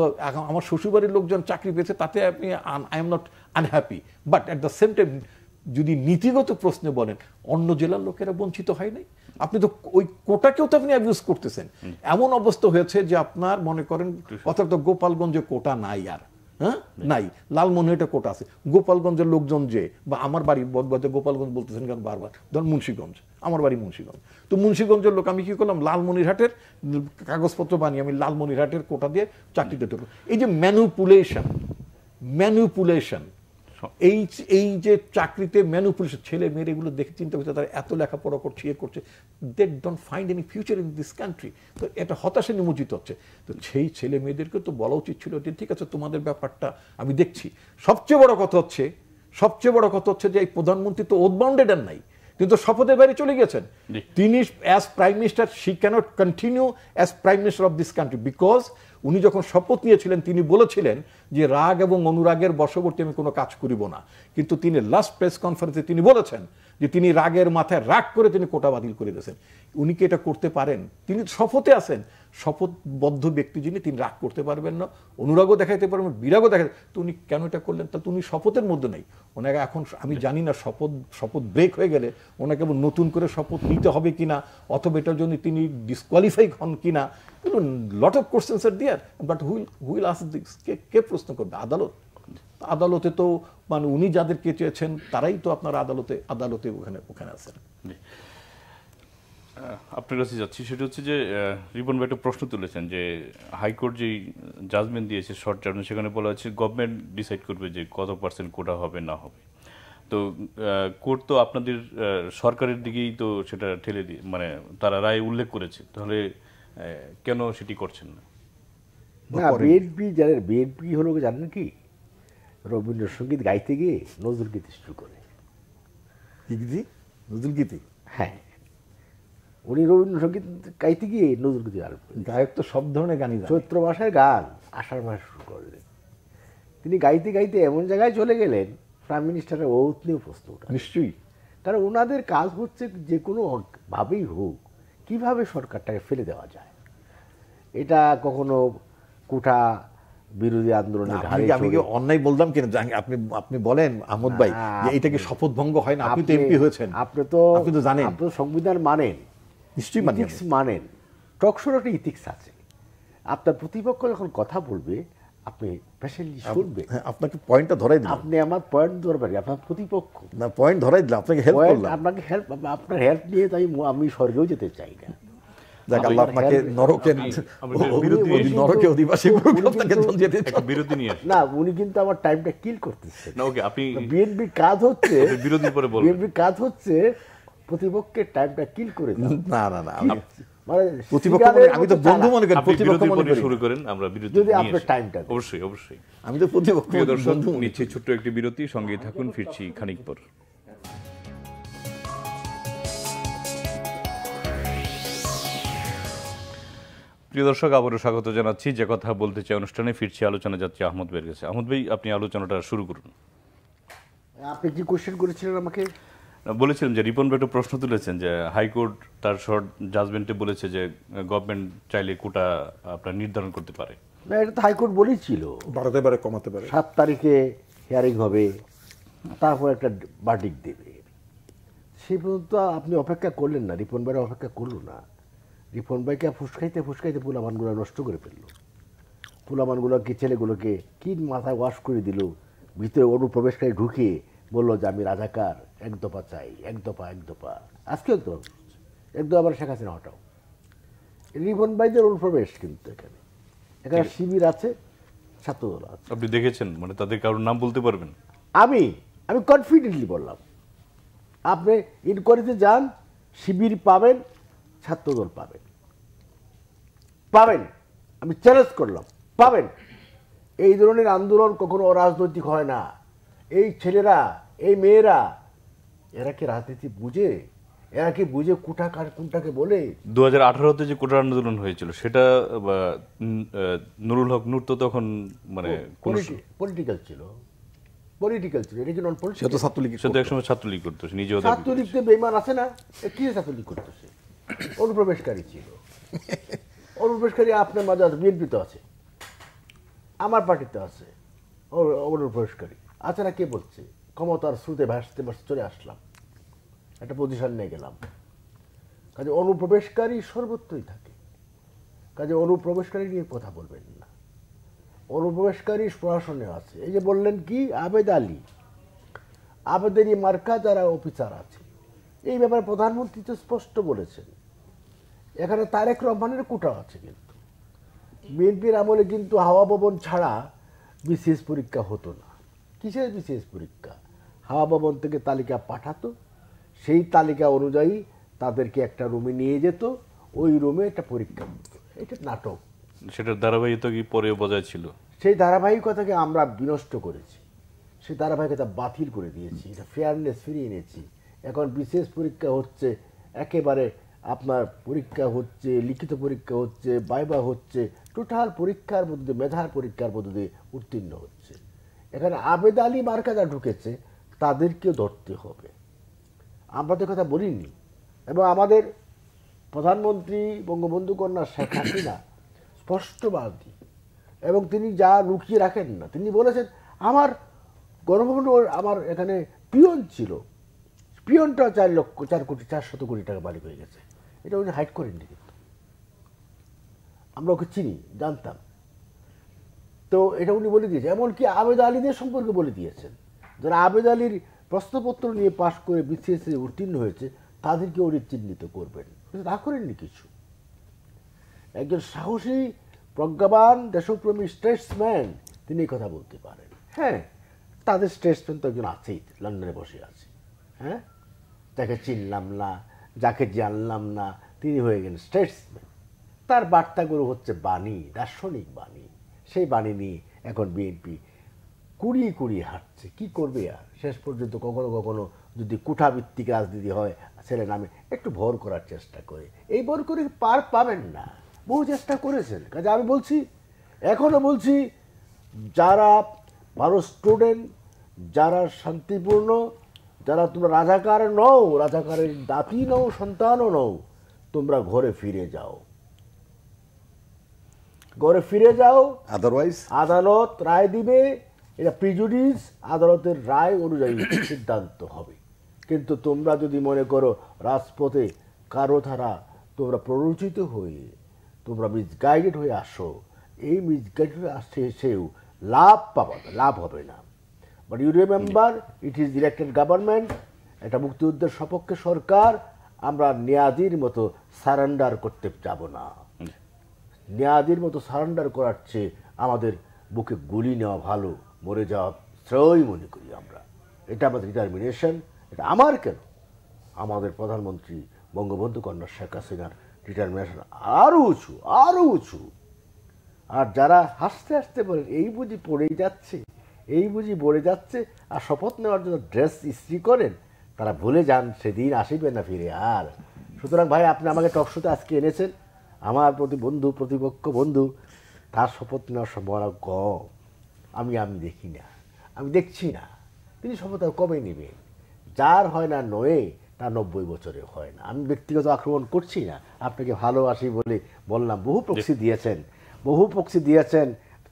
আমার শ্বশুরবাড়ির লোকজন চাকরি পেয়েছে তাতে আপনি I am not unhappy but at the same time যদি নীতিগত প্রশ্নে বলেন অন্য জেলার লোকেরা বঞ্চিত হয় নাই আপনি তো ওই কোটাকেও তো আপনি অ্যাবিউজ করতেছেন এমন অবস্থা হয়েছে যে আপনার মনে করেন অর্থাৎ গোপালগঞ্জে কোটা নাই আর হ্যাঁ নাই লালমোহনটা কোটা আছে গোপালগঞ্জের লোকজন যে বা আমার বাড়ি বদবাজে গোপালগঞ্জ বলতেছেন কেন বারবার ধর মুন্সীগঞ্জ আমার বাড়ি মুন্সীগঞ্জ তো মুন্সীগঞ্জের লোক আমি কি করলাম লালমনিরহাটের কাগজপত্র বানিয়ে আমি লালমনিরহাটের কোটা দিয়ে চাকরিতে ঢুকলাম এই যে ম্যানুপুলেশন ম্যানুপুলেশন এই এই যে চাকরিতে পুলিশের ছেলে মেয়ের এগুলো দেখে চিন্তা করছে তারা এত লেখাপড়া করছে ইয়ে করছে they don't find any future in this country তো এটা হতাশে নিমজ্জিত হচ্ছে তো সেই ছেলে মেয়েদেরকে তো বলা উচিত ছিল যে ঠিক আছে তোমাদের ব্যাপারটা আমি দেখছি সবচেয়ে বড় কথা হচ্ছে সবচেয়ে বড় কথা হচ্ছে যে এই প্রধানমন্ত্রী তো ওদবাউন্ডেড আর নাই কিন্তু শপথের বাইরে চলে গেছেন তিনি as prime minister she cannot continue as prime minister of this country because উনি যখন শপথ নিয়েছিলেন তিনি বলেছিলেন যে রাগ এবং অনুরাগের বশবর্তী আমি কোনো কাজ করিব না কিন্তু তিনি লাস্ট প্রেস কনফারেন্সে তিনি বলেছেন যে তিনি রাগের মাথায় রাগ করে তিনি কোটা বাতিল করে দিয়েছেন উনি কি এটা করতে পারেন তিনি শপথে আছেন শপথবদ্ধ ব্যক্তি যিনি তিনি রাগ করতে পারবেন না অনুরাগও দেখাইতে পারবেন বিরাগও দেখাতে তো উনি কেন এটা করলেন তাহলে উনি শপথের মধ্যে নেই ওনাকে এখন আমি জানি না শপথ শপথ ব্রেক হয়ে গেলে ওনাকে নতুন করে শপথ নিতে হবে কি না অথবা এটার জন্য তিনি ডিসকোয়ালিফাই হন কি না lot of questions are there but who'll who'll ask this কে কে প্রশ্ন করবে আদালত আদালতে তো মানে উনি যাদেরকে চেয়েছেন তারাই তো আপনার আদালতে আদালতে ওখানে ওখানে আছেন আপনার কাছে যাচ্ছি সেটা হচ্ছে যে রিপন ভাই একটা প্রশ্ন তুলেছেন যে হাইকোর্ট যেই জাজমেন্ট দিয়েছে শর্ট জাজমেন্ট সেখানে বলা হচ্ছে গভর্নমেন্ট ডিসাইড করবে যে কত পার্সেন্ট কোটা হবে না হবে তো কোর্ট তো আপনাদের সরকারের দিকেই তো সেটা ঠেলে দিয়ে মানে তারা রায় উল্লেখ করেছে তাহলে কেন সেটি করছেন না না বিএনপি জানেন বিএনপি হলো জানেন কি রবীন্দ্রসঙ্গীত গাইতে গিয়ে নজরুলগীতি শুরু করে কি নজরুলগীতি হ্যাঁ উনি রবীন্দ্রসঙ্গীত গাইতে গিয়ে নজরুল আরম্ভ গায়ক তো সব ধরনের গানই চৈত্র মাসের গান আষাঢ় মাস শুরু করলেন তিনি গাইতে গাইতে এমন জায়গায় চলে গেলেন প্রাইম মিনিস্টারের বহুত প্রশ্ন ওঠা নিশ্চয়ই কারণ ওনাদের কাজ হচ্ছে যে কোনো ভাবেই হোক কিভাবে সরকারটাকে ফেলে দেওয়া যায় এটা কখনো কোঠা বিরোধী আন্দোলনে আমি অন্যায় বললাম কিনা আপনি আপনি বলেন আহমদ ভাই এটা কি শপথ ভঙ্গ হয় না আপনি তো এমপি হয়েছেন আপনি তো আপনি তো জানেন আপনি তো সংবিধান মানেন নিশ্চয়ই ইথিক্স মানেন টকশোর একটা ইথিক্স আছে আপনার প্রতিপক্ষ যখন কথা বলবে আপনি স্পেশালি শুনবে হ্যাঁ, আপনাকে পয়েন্টটা ধরাই দিলাম আপনি আমার পয়েন্ট পারি আপনার প্রতিপক্ষ না পয়েন্ট ধরাই দিলাম আপনাকে হেল্প করলাম আপনাকে হেল্প আপনার হেল্প নিয়ে তাই আমি স্বর্গেও যেতে চাই না যাক আল্লাহ আপনাকে নরকে নরকে অধিবাসী যেতে বিরোধী নিয়ে না উনি কিন্তু আমার টাইমটা কিল করতেছে না ওকে আপনি বিএনপি কাজ হচ্ছে বিরোধী পরে বলবেন বিএনপি কাজ হচ্ছে প্রতিপক্ষের টাইমটা কিল করে না না না আমি মানে তো বন্ধু মনে করি প্রতিপক্ষ মনে শুরু করেন আমরা বিরতি যদি আপনার টাইমটা অবশ্যই অবশ্যই আমি তো প্রতিপক্ষ নিচ্ছে ছোট্ট একটি বিরতি সঙ্গে থাকুন ফিরছি খানিক পর প্রিয় দর্শক আবারও স্বাগত জানাচ্ছি যে কথা বলতে চাই অনুষ্ঠানে ফিরছি আলোচনা যাচ্ছি আহমদ বের কাছে আহমদ ভাই আপনি আলোচনাটা শুরু করুন আপনি কি কোশ্চেন করেছিলেন আমাকে বলেছিলাম যে রিপন একটু প্রশ্ন তুলেছেন যে হাইকোর্ট তার শর্ট জাজমেন্টে বলেছে যে গভর্নমেন্ট চাইলে কোটা আপনার নির্ধারণ করতে পারে না এটা তো হাইকোর্ট বলেছিল বাড়াতে পারে কমাতে পারে সাত তারিখে হিয়ারিং হবে তারপর একটা বার্ডিক দেবে সে পর্যন্ত আপনি অপেক্ষা করলেন না রিপন ভাইরা অপেক্ষা করলো না রিপন ভাইকে ফুসকাইতে ফুসকাইতে পোলামানগুলো নষ্ট করে ফেললো কি ছেলেগুলোকে কি মাথায় ওয়াশ করে দিল ভিতরে অনুপ্রবেশকারী ঢুকে বললো যে আমি রাজাকার এক দফা চাই এক দফা এক দফা আজকে তো দফা আবার শেখ হাসিনা হটাও রিবন বাইদের অনুপ্রবেশ কিন্তু এখানে এখানে শিবির আছে ছাত্রদল আছে আপনি দেখেছেন মানে তাদের কারোর নাম বলতে পারবেন আমি আমি কনফিডেন্টলি বললাম আপনি ইনকোয়ারিতে যান শিবির পাবেন ছাত্রদল পাবেন পাবেন আমি চ্যালেঞ্জ করলাম পাবেন এই ধরনের আন্দোলন কখনো অরাজনৈতিক হয় না এই ছেলেরা এই মেয়েরা এরা কি রাজনীতি বুঝে এরা কি বুঝে কুটা কার কোনটাকে বলে দু হাজার আঠারোতে যে কুটার আন্দোলন হয়েছিল সেটা নুরুল হক নূর তো তখন মানে পলিটিক্যাল ছিল পলিটিক্যাল ছিল এটা কি নন তো ছাত্রলীগ সে তো একসময় ছাত্রলীগ করতো সে নিজেও ছাত্রলীগ তো বেইমান আছে না কি ছাত্রলীগ করতো সে অনুপ্রবেশকারী ছিল অনুপ্রবেশকারী আপনার মাঝে আছে বিএনপিতে আছে আমার পার্টিতে আছে অনুপ্রবেশকারী আছে না কে বলছে ক্ষমতার স্রোতে ভাসতে ভাসতে চলে আসলাম একটা পজিশন নিয়ে গেলাম কাজে অনুপ্রবেশকারী সর্বত্রই থাকে কাজে অনুপ্রবেশকারী নিয়ে কথা বলবেন না অনুপ্রবেশকারী প্রশাসনে আছে এই যে বললেন কি আবেদ আলী আবেদেরই মার্কা যারা অফিসার আছে এই ব্যাপারে প্রধানমন্ত্রী তো স্পষ্ট বলেছেন এখানে তারেক রহমানের কোটা আছে কিন্তু বিএনপির আমলে কিন্তু হাওয়া ভবন ছাড়া বিশেষ পরীক্ষা হতো না কিসের বিসিএস পরীক্ষা হাওয়া ভবন থেকে তালিকা পাঠাতো সেই তালিকা অনুযায়ী তাদেরকে একটা রুমে নিয়ে যেত ওই রুমে একটা পরীক্ষা এটা নাটক সেটার ধারাবাহিকতা কি পরে বজায় ছিল সেই ধারাবাহিকতাকে আমরা বিনষ্ট করেছি সেই ধারাবাহিকতা বাতিল করে দিয়েছি এটা ফেয়ারনেস ফিরিয়ে এনেছি এখন বিশেষ পরীক্ষা হচ্ছে একেবারে আপনার পরীক্ষা হচ্ছে লিখিত পরীক্ষা হচ্ছে বাইবা হচ্ছে টোটাল পরীক্ষার মধ্যে মেধার পরীক্ষার মধ্যে উত্তীর্ণ হচ্ছে এখানে আবেদ আলী মার্কাজা ঢুকেছে তাদেরকে ধরতে হবে আমরা তো কথা বলিনি এবং আমাদের প্রধানমন্ত্রী বঙ্গবন্ধু কন্যা শেখ হাসিনা স্পষ্টবাদী এবং তিনি যা লুকিয়ে রাখেন না তিনি বলেছেন আমার গণভবন আমার এখানে পিয়ন ছিল পিয়নটা চার লক্ষ চার কোটি শত কোটি টাকা মালিক হয়ে গেছে এটা উনি হাইট করেননি কিন্তু আমরা ওকে চিনি জানতাম তো এটা উনি বলে দিয়েছে এমনকি আবেদ আলীদের সম্পর্কে বলে দিয়েছেন যারা আবেদ আলীর প্রশ্নপত্র নিয়ে পাশ করে বিসিএসে উত্তীর্ণ হয়েছে তাদেরকে উনি চিহ্নিত করবেন তা করেননি কিছু একজন সাহসী প্রজ্ঞাবান দেশপ্রেমী স্টেটসম্যান তিনি এই কথা বলতে পারেন হ্যাঁ তাদের স্টেটসম্যান তো একজন আছেই লন্ডনে বসে আছে হ্যাঁ যাকে চিনলাম না যাকে জানলাম না তিনি হয়ে গেলেন স্টেটসম্যান তার বার্তাগুলো হচ্ছে বাণী দার্শনিক বাণী সেই বাণী নিয়ে এখন বিএনপি কুড়িয়ে কুড়িয়ে হাঁটছে কি করবে আর শেষ পর্যন্ত কখনো কখনো যদি কুঠাভিত্তিক রাজনীতি হয় ছেলে নামে একটু ভর করার চেষ্টা করে এই ভর করে পার পাবেন না বহু চেষ্টা করেছেন কাজে আমি বলছি এখনও বলছি যারা ভালো স্টুডেন্ট যারা শান্তিপূর্ণ যারা তোমরা রাজাকার নও রাজাকারের দাতি নও সন্তানও নও তোমরা ঘরে ফিরে যাও ঘরে ফিরে যাও আদারওয়াইজ আদালত রায় দিবে এটা প্রিজুডিস আদালতের রায় অনুযায়ী সিদ্ধান্ত হবে কিন্তু তোমরা যদি মনে করো রাজপথে কারো ধারা তোমরা প্ররোচিত হয়ে তোমরা মিসগাইডেড হয়ে আসো এই মিসগাইডেড হয়ে আসছে এসেও লাভ পাবা লাভ হবে না but you remember it is elected government এটা মুক্তিযুদ্ধের সপক্ষে সরকার আমরা ন্যায়াদির মতো সারেন্ডার করতে যাব না নেয়াদির মতো সারেন্ডার করার চেয়ে আমাদের বুকে গুলি নেওয়া ভালো মরে যাওয়া শ্রেয় মনে করি আমরা এটা আমাদের ডিটারমিনেশন এটা আমার কেন আমাদের প্রধানমন্ত্রী বঙ্গবন্ধু কন্যা শেখ হাসিনার ডিটারমিনেশন আরও উঁচু আরও উঁচু আর যারা হাসতে হাসতে বলেন এই বুঝি পড়েই যাচ্ছে এই বুঝি পড়ে যাচ্ছে আর শপথ নেওয়ার জন্য ড্রেস ইস্ত্রি করেন তারা ভুলে যান সেদিন আসিবে না ফিরে আর সুতরাং ভাই আপনি আমাকে টকশোতে আজকে এনেছেন আমার প্রতি বন্ধু প্রতিপক্ষ বন্ধু তার শপথ নেওয়ার সম্ভাবনা কম আমি আমি দেখি না আমি দেখছি না তিনি সফলতা কবে নেবেন যার হয় না নয়ে তা নব্বই বছরে হয় না আমি ব্যক্তিগত আক্রমণ করছি না আপনাকে ভালোবাসি বলে বললাম বহু পক্ষী দিয়েছেন বহু পক্ষী দিয়েছেন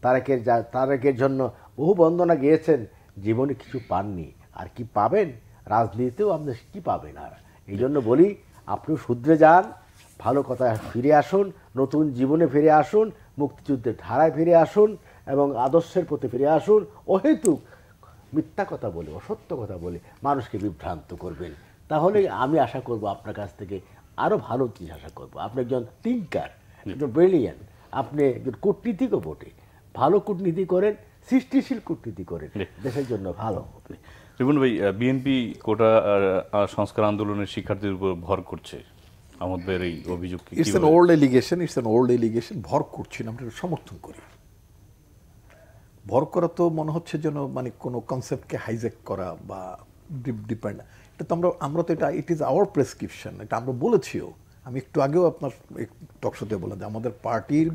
তারেকের যা তারেকের জন্য বহু বন্দনা গিয়েছেন জীবনে কিছু পাননি আর কি পাবেন রাজনীতিতেও আপনি কি পাবেন আর এই জন্য বলি আপনিও শুধরে যান ভালো কথা ফিরে আসুন নতুন জীবনে ফিরে আসুন মুক্তিযুদ্ধের ধারায় ফিরে আসুন এবং আদর্শের প্রতি ফিরে আসুন অহেতুক মিথ্যা কথা বলে অসত্য কথা বলে মানুষকে বিভ্রান্ত করবেন তাহলে আমি আশা করব আপনার কাছ থেকে আরও ভালো জিনিস আশা করব আপনি একজন থিঙ্কার একজন ব্রিলিয়ান আপনি একজন কূটনীতিকও বটে ভালো কূটনীতি করেন সৃষ্টিশীল কূটনীতি করেন দেশের জন্য ভালো হবে রিবন ভাই বিএনপি কোটা সংস্কার আন্দোলনের শিক্ষার্থীর উপর ভর করছে আমাদের এই অভিযোগ it's an old allegation it's an old allegation ভর করছি না আমরা সমর্থন করি ভর করা তো মনে হচ্ছে যেন মানে কোনো কনসেপ্টকে হাইজ্যাক করা বা ডিপেন্ড এটা তো আমরা আমরা তো এটা ইট ইজ আওয়ার প্রেসক্রিপশন এটা আমরা বলেছিও আমি একটু আগেও আপনার টকশোতে বললাম যে আমাদের পার্টির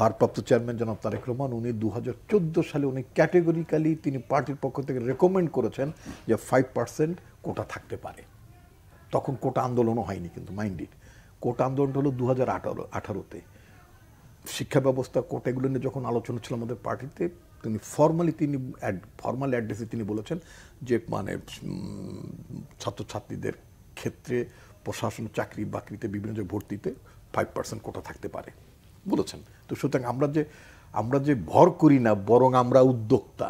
ভারপ্রাপ্ত চেয়ারম্যান জনাব তারেক রহমান উনি দু হাজার চোদ্দো সালে উনি ক্যাটেগরিক্যালি তিনি পার্টির পক্ষ থেকে রেকমেন্ড করেছেন যে ফাইভ পার্সেন্ট কোটা থাকতে পারে তখন কোটা আন্দোলনও হয়নি কিন্তু মাইন্ডেড কোটা আন্দোলনটা হলো দু হাজার আঠারো আঠারোতে শিক্ষা ব্যবস্থা কোটাগুলো নিয়ে যখন আলোচনা ছিল আমাদের পার্টিতে তিনি ফর্মালি তিনি ফর্মাল অ্যাড্রেসে তিনি বলেছেন যে মানে ছাত্রছাত্রীদের ক্ষেত্রে প্রশাসন চাকরি বাকরিতে বিভিন্ন যে ভর্তিতে ফাইভ পার্সেন্ট কোটা থাকতে পারে বলেছেন তো সুতরাং আমরা যে আমরা যে ভর করি না বরং আমরা উদ্যোক্তা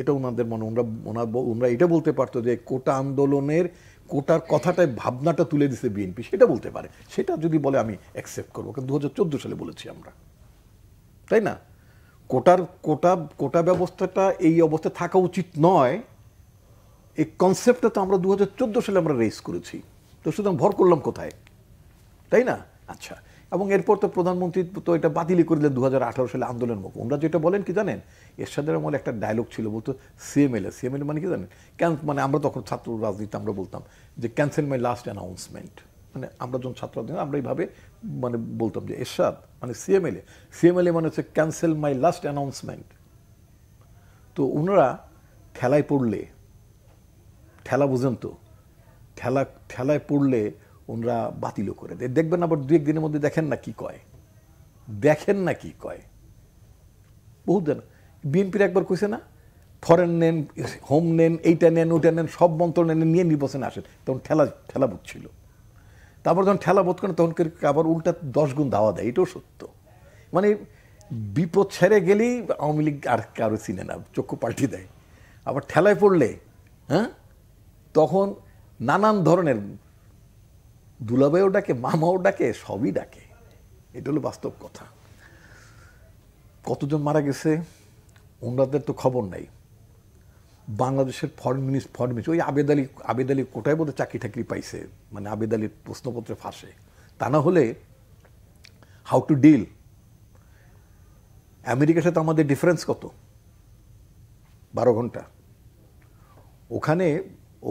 এটা ওনাদের মনে ওনারা ওনার ওনারা এটা বলতে পারতো যে কোটা আন্দোলনের কোটার কথাটাই ভাবনাটা তুলে দিছে বিএনপি সেটা বলতে পারে সেটা যদি বলে আমি অ্যাকসেপ্ট করবো কারণ দু সালে বলেছি আমরা তাই না কোটার কোটা কোটা ব্যবস্থাটা এই অবস্থায় থাকা উচিত নয় এই কনসেপ্টটা তো আমরা দু সালে আমরা রেস করেছি তো সুতরাং ভর করলাম কোথায় তাই না আচ্ছা এবং এরপর তো প্রধানমন্ত্রী তো এটা বাতিলই করে দিলেন দু সালে আন্দোলন মুখ ওনারা যেটা বলেন কি জানেন এর সাথে আমার একটা ডায়লগ ছিল বলতো সিএমএলএ সিএমএলএ মানে কি জানেন ক্যান মানে আমরা তখন ছাত্র রাজনীতি আমরা বলতাম যে ক্যান্সেল মাই লাস্ট অ্যানাউন্সমেন্ট মানে আমরা যখন ছাত্র আমরা এইভাবে মানে বলতাম যে এরশাদ মানে সিএমএলএ সিএমএলএ মানে হচ্ছে ক্যান্সেল মাই লাস্ট অ্যানাউন্সমেন্ট তো ওনারা ঠেলায় পড়লে ঠেলা বোঝেন তো ঠেলা ঠেলায় পড়লে ওনারা বাতিলও করে দেয় দেখবেন আবার দু একদিনের মধ্যে দেখেন না কি কয় দেখেন না কি কয় বহু দেন বিএনপির একবার কইছে না ফরেন নেন হোম নেন এইটা নেন ওইটা নেন সব নেন নিয়ে নির্বাচনে আসেন তখন ঠেলা ঠেলা বুঝছিল তারপর যখন ঠেলা বোধ করে তখন আবার উল্টা দশ গুণ দাওয়া দেয় এটাও সত্য মানে বিপদ ছেড়ে গেলেই আওয়ামী লীগ আর কারো চিনে না চক্ষু পাল্টি দেয় আবার ঠেলায় পড়লে হ্যাঁ তখন নানান ধরনের দুলাবাইও ডাকে মামাও ডাকে সবই ডাকে এটা হলো বাস্তব কথা কতজন মারা গেছে ওনাদের তো খবর নাই বাংলাদেশের ফরেন মিনিস্টার ফরেন মিনিস্টার ওই আবেদ আলী আবেদ আলী কোটায় বোধহয় চাকরি টাকরি পাইছে মানে আবেদ আলীর প্রশ্নপত্রে ফাঁসে তা না হলে হাউ টু ডিল আমেরিকার সাথে আমাদের ডিফারেন্স কত বারো ঘন্টা ওখানে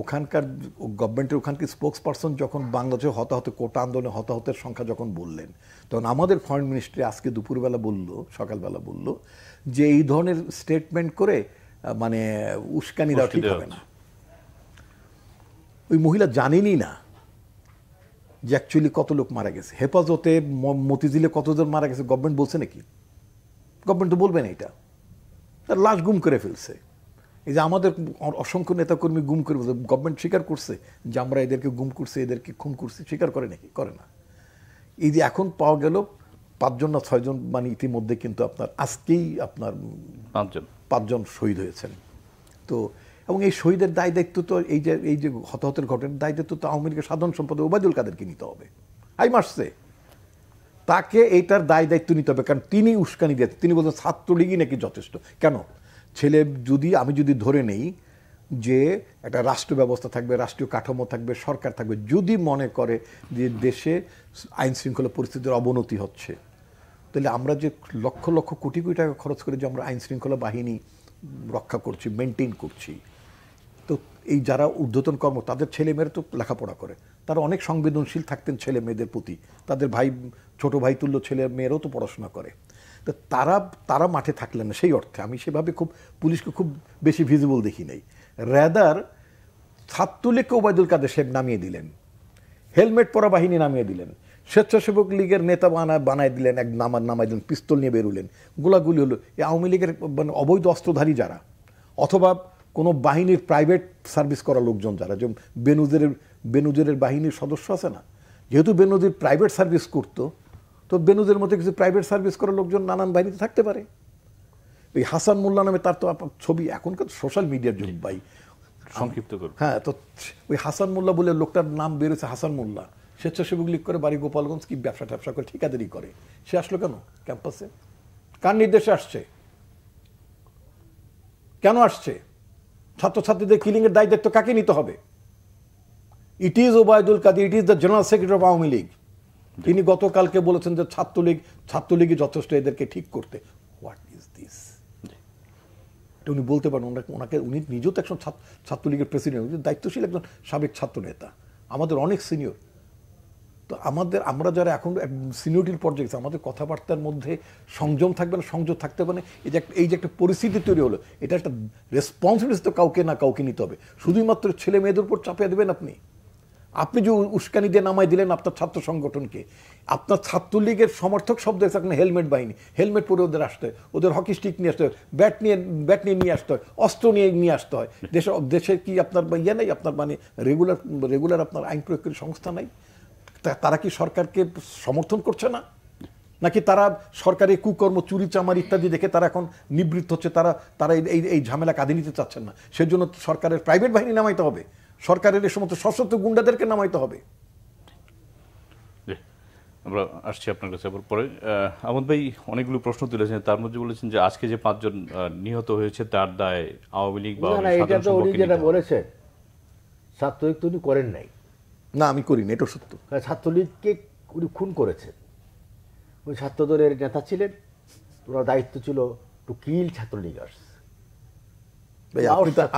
ওখানকার গভর্নমেন্টের ওখানকার স্পোক্স পার্সন যখন বাংলাদেশে হতাহত কোটা আন্দোলনে হতাহতের সংখ্যা যখন বললেন তখন আমাদের ফরেন মিনিস্ট্রি আজকে দুপুরবেলা বলল সকালবেলা বলল যে এই ধরনের স্টেটমেন্ট করে মানে উস্কানি দেওয়া ঠিক হবে না ওই মহিলা জানেনই না যে অ্যাকচুয়ালি কত লোক মারা গেছে হেফাজতে মতিঝিলে কতজন মারা গেছে গভর্নমেন্ট বলছে নাকি গভর্নমেন্ট তো বলবে না এটা তার লাশ গুম করে ফেলছে এই যে আমাদের অসংখ্য নেতাকর্মী গুম করে ফেলছে গভর্নমেন্ট স্বীকার করছে যে আমরা এদেরকে গুম করছি এদেরকে খুন করছি স্বীকার করে নাকি করে না এই যে এখন পাওয়া গেল পাঁচজন না ছয়জন মানে ইতিমধ্যে কিন্তু আপনার আজকেই আপনার পাঁচজন পাঁচজন শহীদ হয়েছেন তো এবং এই শহীদের দায় দায়িত্ব তো এই যে এই যে হতাহতের ঘটনার দায় দায়িত্ব তো আওয়ামী লীগের সাধারণ সম্পাদক ওবায়দুল কাদেরকে নিতে হবে আই মাসে তাকে এইটার দায় দায়িত্ব নিতে হবে কারণ তিনি উস্কানি দিয়েছেন তিনি বলছেন ছাত্রলীগই নাকি যথেষ্ট কেন ছেলে যদি আমি যদি ধরে নেই যে একটা রাষ্ট্র ব্যবস্থা থাকবে রাষ্ট্রীয় কাঠামো থাকবে সরকার থাকবে যদি মনে করে যে দেশে আইন শৃঙ্খলা পরিস্থিতির অবনতি হচ্ছে তাহলে আমরা যে লক্ষ লক্ষ কোটি কোটি টাকা খরচ করে যে আমরা আইন শৃঙ্খলা বাহিনী রক্ষা করছি মেনটেন করছি তো এই যারা ঊর্ধ্বতন কর্ম তাদের ছেলেমেয়েরা তো লেখাপড়া করে তারা অনেক সংবেদনশীল থাকতেন ছেলে মেয়েদের প্রতি তাদের ভাই ছোট ভাই তুল্য ছেলে মেয়েরাও তো পড়াশোনা করে তো তারা তারা মাঠে থাকলেন না সেই অর্থে আমি সেভাবে খুব পুলিশকে খুব বেশি ভিজিবল দেখি নাই র্যাদার ছাত্রলীগকে ওবায়দুল কাদের সেব নামিয়ে দিলেন হেলমেট পরা বাহিনী নামিয়ে দিলেন স্বেচ্ছাসেবক লীগের নেতা বানায় বানায় দিলেন এক নামার নামায় দিলেন পিস্তল নিয়ে বেরোলেন গোলাগুলি হলো এই আওয়ামী লীগের মানে অবৈধ অস্ত্রধারী যারা অথবা কোনো বাহিনীর প্রাইভেট সার্ভিস করা লোকজন যারা যেমন বেনুদের বেনুজেরের বাহিনীর সদস্য আছে না যেহেতু বেনুজির প্রাইভেট সার্ভিস করতো তো বেনুদের মতো কিছু প্রাইভেট সার্ভিস করা লোকজন নানান বাহিনীতে থাকতে পারে ওই হাসান মোল্লা নামে তার তো ছবি এখনকার সোশ্যাল মিডিয়ার যুগ ভাই সংক্ষিপ্ত হ্যাঁ তো ওই হাসান মোল্লা বলে লোকটার নাম বেরোছে হাসান মোল্লা স্বেচ্ছাসেবক লীগ করে বাড়ি গোপালগঞ্জ কি ব্যবসা ট্যাবসা করে ঠিকাদারি করে সে আসলো কেন ক্যাম্পাসে কার নির্দেশে আসছে কেন আসছে ছাত্রছাত্রীদের কিলিংয়ের দায় দায়িত্ব কাকে নিতে হবে it is Obaidul Quader it is the general secretary of Awami League তিনি গতকালকে বলেছেন যে ছাত্রলীগ ছাত্রলীগই যথেষ্ট এদেরকে ঠিক করতে হোয়াট ইজ দিস উনি বলতে পারেন ওনাকে ওনাকে উনি নিজেও তো একজন ছাত্রলীগের প্রেসিডেন্ট দায়িত্বশীল একজন সাবেক ছাত্র নেতা আমাদের অনেক সিনিয়র তো আমাদের আমরা যারা এখন সিনিয়রিটির পর্যায়ে গেছি আমাদের কথাবার্তার মধ্যে সংযম থাকবে না সংযোগ থাকতে পারে এই যে এই যে একটা পরিস্থিতি তৈরি হলো এটা একটা রেসপন্সিবিলিটি তো কাউকে না কাউকে নিতে হবে শুধুমাত্র ছেলে মেয়েদের উপর চাপিয়ে দেবেন আপনি আপনি যে উস্কানি দিয়ে নামাই দিলেন আপনার ছাত্র সংগঠনকে আপনার ছাত্রলীগের সমর্থক শব্দ হচ্ছে আপনি হেলমেট বাহিনী হেলমেট পরে ওদের আসতে হয় ওদের হকি স্টিক নিয়ে আসতে হয় ব্যাট নিয়ে ব্যাট নিয়ে নিয়ে আসতে হয় অস্ত্র নিয়ে নিয়ে আসতে হয় দেশে দেশে কি আপনার ইয়ে নেই আপনার মানে রেগুলার রেগুলার আপনার আইন প্রয়োগকারী সংস্থা নাই তারা কি সরকারকে সমর্থন করছে না নাকি তারা সরকারি কুকর্ম চুরি চামার ইত্যাদি দেখে তারা এখন নিবৃত্ত হচ্ছে তারা তারা এই এই ঝামেলা কাঁধে নিতে চাচ্ছেন না সেজন্য সরকারের প্রাইভেট বাহিনী নামাইতে হবে সরকারের এই সমস্ত সশস্ত্র গুন্ডাদেরকে নামাইতে হবে আমরা আসছি আপনার কাছে আবার পরে আমদ ভাই অনেকগুলো প্রশ্ন তুলেছেন তার মধ্যে বলেছেন যে আজকে যে পাঁচজন নিহত হয়েছে তার দায় আওয়ামী লীগ বা এটা তো উনি যেটা বলেছেন ছাত্রলীগ তো উনি করেন নাই না আমি করি এটা সত্য ছাত্রলীগকে উনি খুন করেছেন উনি ছাত্রদলের নেতা ছিলেন ওনার দায়িত্ব ছিল টু কিল ছাত্রলীগার্স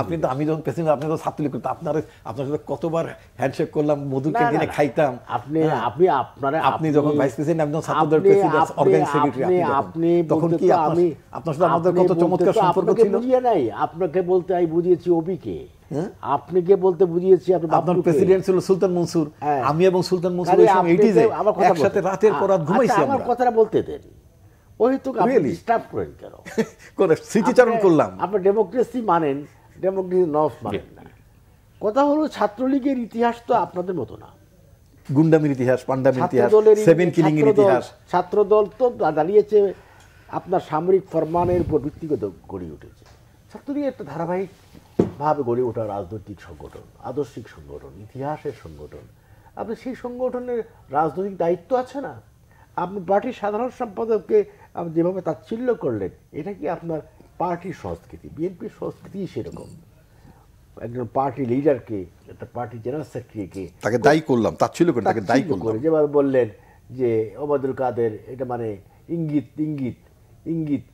আপনি তো আমি যখন আপনি তো ছাত্রলীগ আপনার আপনার সাথে কতবার হ্যান্ডশেক করলাম মধুকে ক্যান্টিনে খাইতাম আপনি হ্যাঁ। আপনি আপনার আপনি যখন ভাইস প্রেসিডেন্ট আপনি প্রেসিডেন্ট সেক্রেটারি আপনি তখন কি আমি আপনার সাথে আমাদের কত চমৎকার সম্পর্ক ছিল বুঝিয়ে নাই আপনাকে বলতে আমি বুঝিয়েছি ওবিকে হ্যাঁ? আপনাকে বলতে বুঝিয়েছি আপনার প্রেসিডেন্ট ছিল সুলতান মনসুর হ্যাঁ। আমি এবং সুলতান মনসুর আমার কথা একসাথে রাতের পর আচ্ছা, ঘুমাইছি আচ্ছা, আমার কথাটা বলতে দেন অহেতুক আপনি ডিস্টার্ব করেন কেন করে স্মৃতিচারণ করলাম আপনি ডেমোক্রেসি মানেন ডেমোক্রেসি নফ মানেন না কথা হলো ছাত্রলীগের ইতিহাস তো আপনাদের মতো না গুন্ডামির ইতিহাস পান্ডামির ইতিহাস সেভেন কিলিং এর ইতিহাস ছাত্রদল তো দাঁড়িয়েছে আপনার সামরিক ফরমানের উপর ভিত্তি করে গড়ে উঠেছে ছাত্রলীগের একটা ধারাবাহিক ভাবে গড়ে ওঠা রাজনৈতিক সংগঠন আদর্শিক সংগঠন ইতিহাসের সংগঠন আপনি সেই সংগঠনের রাজনৈতিক দায়িত্ব আছে না আপনি পার্টির সাধারণ সম্পাদককে আপনি যেভাবে তাচ্ছিল্য করলেন এটা কি আপনার পার্টির সংস্কৃতি বিএনপির সংস্কৃতি সেরকম একজন পার্টি লিডারকে একটা পার্টি জেনারেল সেক্রেটারিকে তাকে দায়ী করলাম তাচ্ছিল্য করে তাকে দায়ী করলাম যেভাবে বললেন যে ওবায়দুল কাদের এটা মানে ইঙ্গিত ইঙ্গিত ইঙ্গিত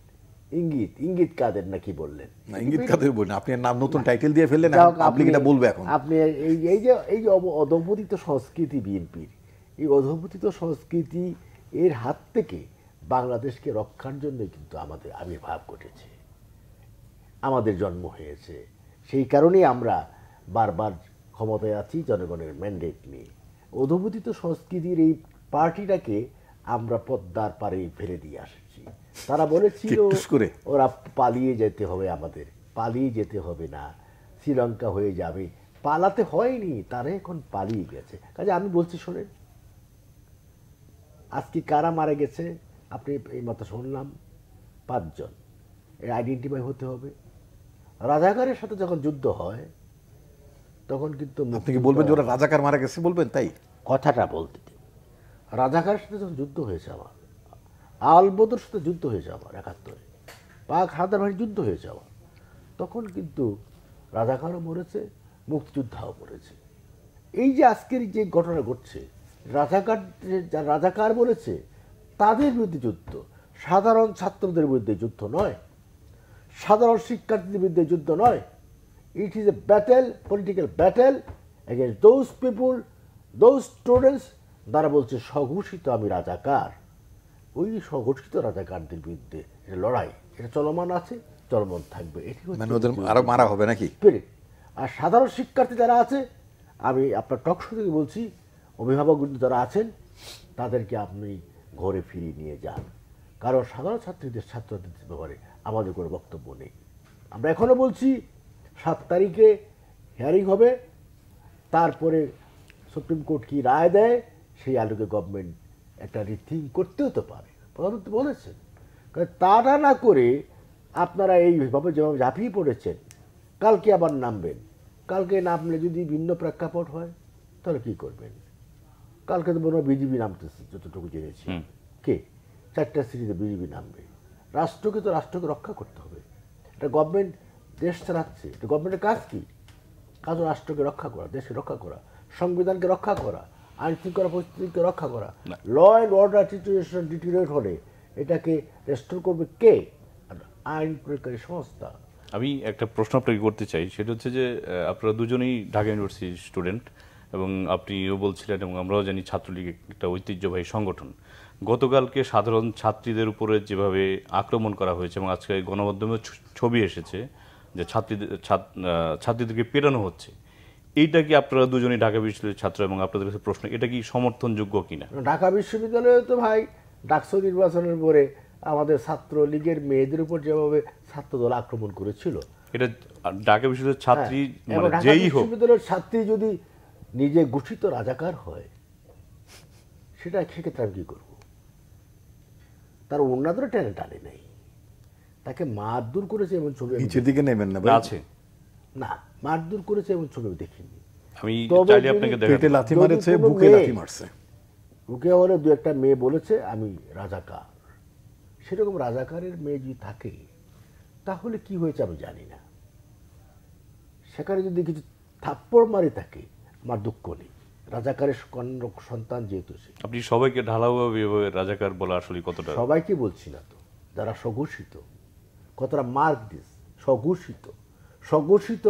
ইঙ্গিত ইঙ্গিত কাদের নাকি বললেন না ইঙ্গিত কাদের বললেন আপনি নাম নতুন টাইটেল দিয়ে ফেললেন আপনি এটা বলবে এখন আপনি এই এই যে এই যে অধঃপতিত সংস্কৃতি বিএনপির এই অধঃপতিত সংস্কৃতি এর হাত থেকে বাংলাদেশকে রক্ষার জন্য কিন্তু আমাদের আবির্ভাব ঘটেছে আমাদের জন্ম হয়েছে সেই কারণেই আমরা বারবার ক্ষমতায় আছি জনগণের ম্যান্ডেট নিয়ে অধপতিত সংস্কৃতির এই পার্টিটাকে আমরা পদ্মার পারে ফেলে দিয়ে আসি তারা বলেছিল ওরা পালিয়ে যেতে হবে আমাদের পালিয়ে যেতে হবে না শ্রীলঙ্কা হয়ে যাবে পালাতে হয়নি তারা এখন পালিয়ে গেছে কাজে আমি বলছি শোনেন আজকে কারা মারা গেছে আপনি এই মতো শুনলাম পাঁচজন এই আইডেন্টিফাই হতে হবে রাজাকারের সাথে যখন যুদ্ধ হয় তখন কিন্তু আপনি কি বলবেন যে ওরা রাজাকার মারা গেছে বলবেন তাই কথাটা বলতে রাজাকারের সাথে যখন যুদ্ধ হয়েছে আমার বদর সাথে যুদ্ধ হয়ে যাওয়া একাত্তরে পাক হাদার ভাই যুদ্ধ হয়ে যাওয়া তখন কিন্তু রাজাকারও মরেছে মুক্তিযোদ্ধাও মরেছে এই যে আজকের যে ঘটনা ঘটছে রাজাকার যা রাজাকার বলেছে তাদের বিরুদ্ধে যুদ্ধ সাধারণ ছাত্রদের বিরুদ্ধে যুদ্ধ নয় সাধারণ শিক্ষার্থীদের বিরুদ্ধে যুদ্ধ নয় it is a battle political battle against those people those students তারা বলছে স্বঘোষিত আমি রাজাকার ওই সংঘটিত গান্ধীর বিরুদ্ধে এটা লড়াই এটা চলমান আছে চলমান থাকবে এটি মানে ওদের আরো মারা হবে নাকি আর সাধারণ শিক্ষার্থী যারা আছে আমি আপনার টক থেকে বলছি অভিভাবক যারা আছেন তাদেরকে আপনি ঘরে ফিরিয়ে নিয়ে যান কারণ সাধারণ ছাত্রীদের ছাত্রদের ব্যাপারে আমাদের কোনো বক্তব্য নেই আমরা এখনও বলছি সাত তারিখে হিয়ারিং হবে তারপরে সুপ্রিম কোর্ট কি রায় দেয় সেই আলোকে গভর্নমেন্ট একটা রিথিং করতেও তো পারে প্রধানমন্ত্রী বলেছেন তারা না করে আপনারা এইভাবে যেভাবে ঝাঁপিয়ে পড়েছেন কালকে আবার নামবেন কালকে নামলে যদি ভিন্ন প্রেক্ষাপট হয় তাহলে কি করবেন কালকে তো মনে হয় বিজেপি নামতেছে যতটুকু জেনেছি কে চারটা সিটিতে বিজেপি নামবে রাষ্ট্রকে তো রাষ্ট্রকে রক্ষা করতে হবে এটা গভর্নমেন্ট দেশ চালাচ্ছে এটা গভর্নমেন্টের কাজ কি কাজ রাষ্ট্রকে রক্ষা করা দেশকে রক্ষা করা সংবিধানকে রক্ষা করা আইন শৃঙ্খলা পরিস্থিতিকে রক্ষা করা law and order situation deteriorate হলে এটাকে রেস্টোর করবে কে আইন প্রয়োগকারী সংস্থা আমি একটা প্রশ্ন আপনাকে করতে চাই সেটা হচ্ছে যে আপনারা দুজনেই ঢাকা ইউনিভার্সিটির স্টুডেন্ট এবং আপনিও বলছিলেন এবং আমরাও জানি ছাত্রলীগ একটা ঐতিহ্যবাহী সংগঠন গতকালকে সাধারণ ছাত্রীদের উপরে যেভাবে আক্রমণ করা হয়েছে এবং আজকে গণমাধ্যমে ছবি এসেছে যে ছাত্রীদের ছাত্রীদেরকে পেরানো হচ্ছে এইটা কি আপনারা দুজনেই ঢাকা বিশ্ববিদ্যালয়ের ছাত্র এবং আপনাদের কাছে প্রশ্ন এটা কি সমর্থনযোগ্য কিনা ঢাকা বিশ্ববিদ্যালয়ে তো ভাই ডাকসু নির্বাচনের পরে আমাদের ছাত্র লীগের মেয়েদের উপর যেভাবে ছাত্রদল আক্রমণ করেছিল এটা ঢাকা বিশ্ববিদ্যালয়ের ছাত্রী হ্যাঁ, মানে যেই হোক বিশ্ববিদ্যালয়ের ছাত্রী যদি নিজে গঠিত রাজাকার হয় সেটা সেক্ষেত্রে আমি কি করব তার অন্যদেরও ট্যালেন্ট আনে নাই তাকে মারদুর করেছে এমন ছবি নিচের দিকে নেবেন না আছে না মারধর করেছে এমন ছবি দেখিনি আমি চাইলে আপনাকে পেটে লাথি মারেছে বুকে লাথি মারছে বুকে হলে দুই একটা মেয়ে বলেছে আমি রাজাকার সেরকম রাজাকারের মেয়ে যদি থাকে তাহলে কি হয়েছে আমি জানি না সেখানে যদি কিছু থাপ্পড় মারে থাকে আমার দুঃখ নেই রাজাকারের সন্তান যেহেতু সে আপনি সবাইকে ঢালাওভাবে রাজাকার বলা আসলে কতটা সবাইকে বলছি না তো যারা স্বঘোষিত কতটা মার্ক দিস স্বঘোষিত সংঘর্ষিত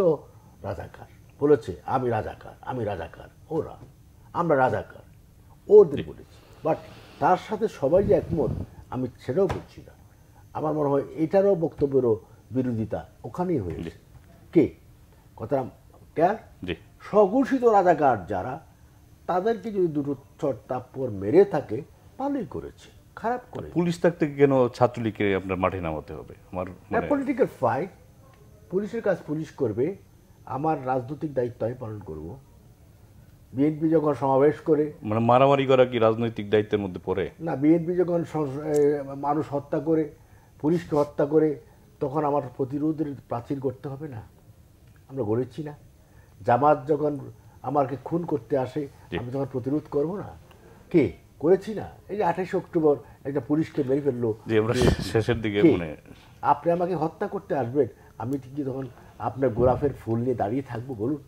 রাজাকার বলেছে আমি রাজাকার আমি রাজাকার ওরা আমরা রাজাকার ওদের বলেছি বাট তার সাথে সবাই যে একমত আমি ছেড়েও করছি না আমার মনে হয় এটারও বক্তব্যেরও বিরোধিতা ওখানেই হয়েছে কে কথা ক্যার স্বঘোষিত রাজাকার যারা তাদেরকে যদি দুটো চট তাপ্পর মেরে থাকে ভালোই করেছে খারাপ করে পুলিশ থাকতে কেন ছাত্রলীগকে আপনার মাঠে নামাতে হবে আমার পলিটিক্যাল ফাইট মানে পুলিশের কাজ পুলিশ করবে আমার রাজনৈতিক দায়িত্ব আমি পালন করব বিএনপি যখন সমাবেশ করে মানে মারামারি করা কি রাজনৈতিক দায়িত্বের মধ্যে পড়ে না বিএনপি যখন মানুষ হত্যা করে পুলিশকে হত্যা করে তখন আমার প্রতিরোধের প্রাচীর করতে হবে না আমরা গড়েছি না জামাত যখন আমাকে খুন করতে আসে আমি তখন প্রতিরোধ করব না কে করেছি না এই যে আঠাশে অক্টোবর একটা পুলিশকে মেরে ফেললো শেষের দিকে মানে- আপনি আমাকে হত্যা করতে আসবেন আমি ঠিক তখন আপনার গোলাপের ফুল নিয়ে দাঁড়িয়ে থাকবো বলুন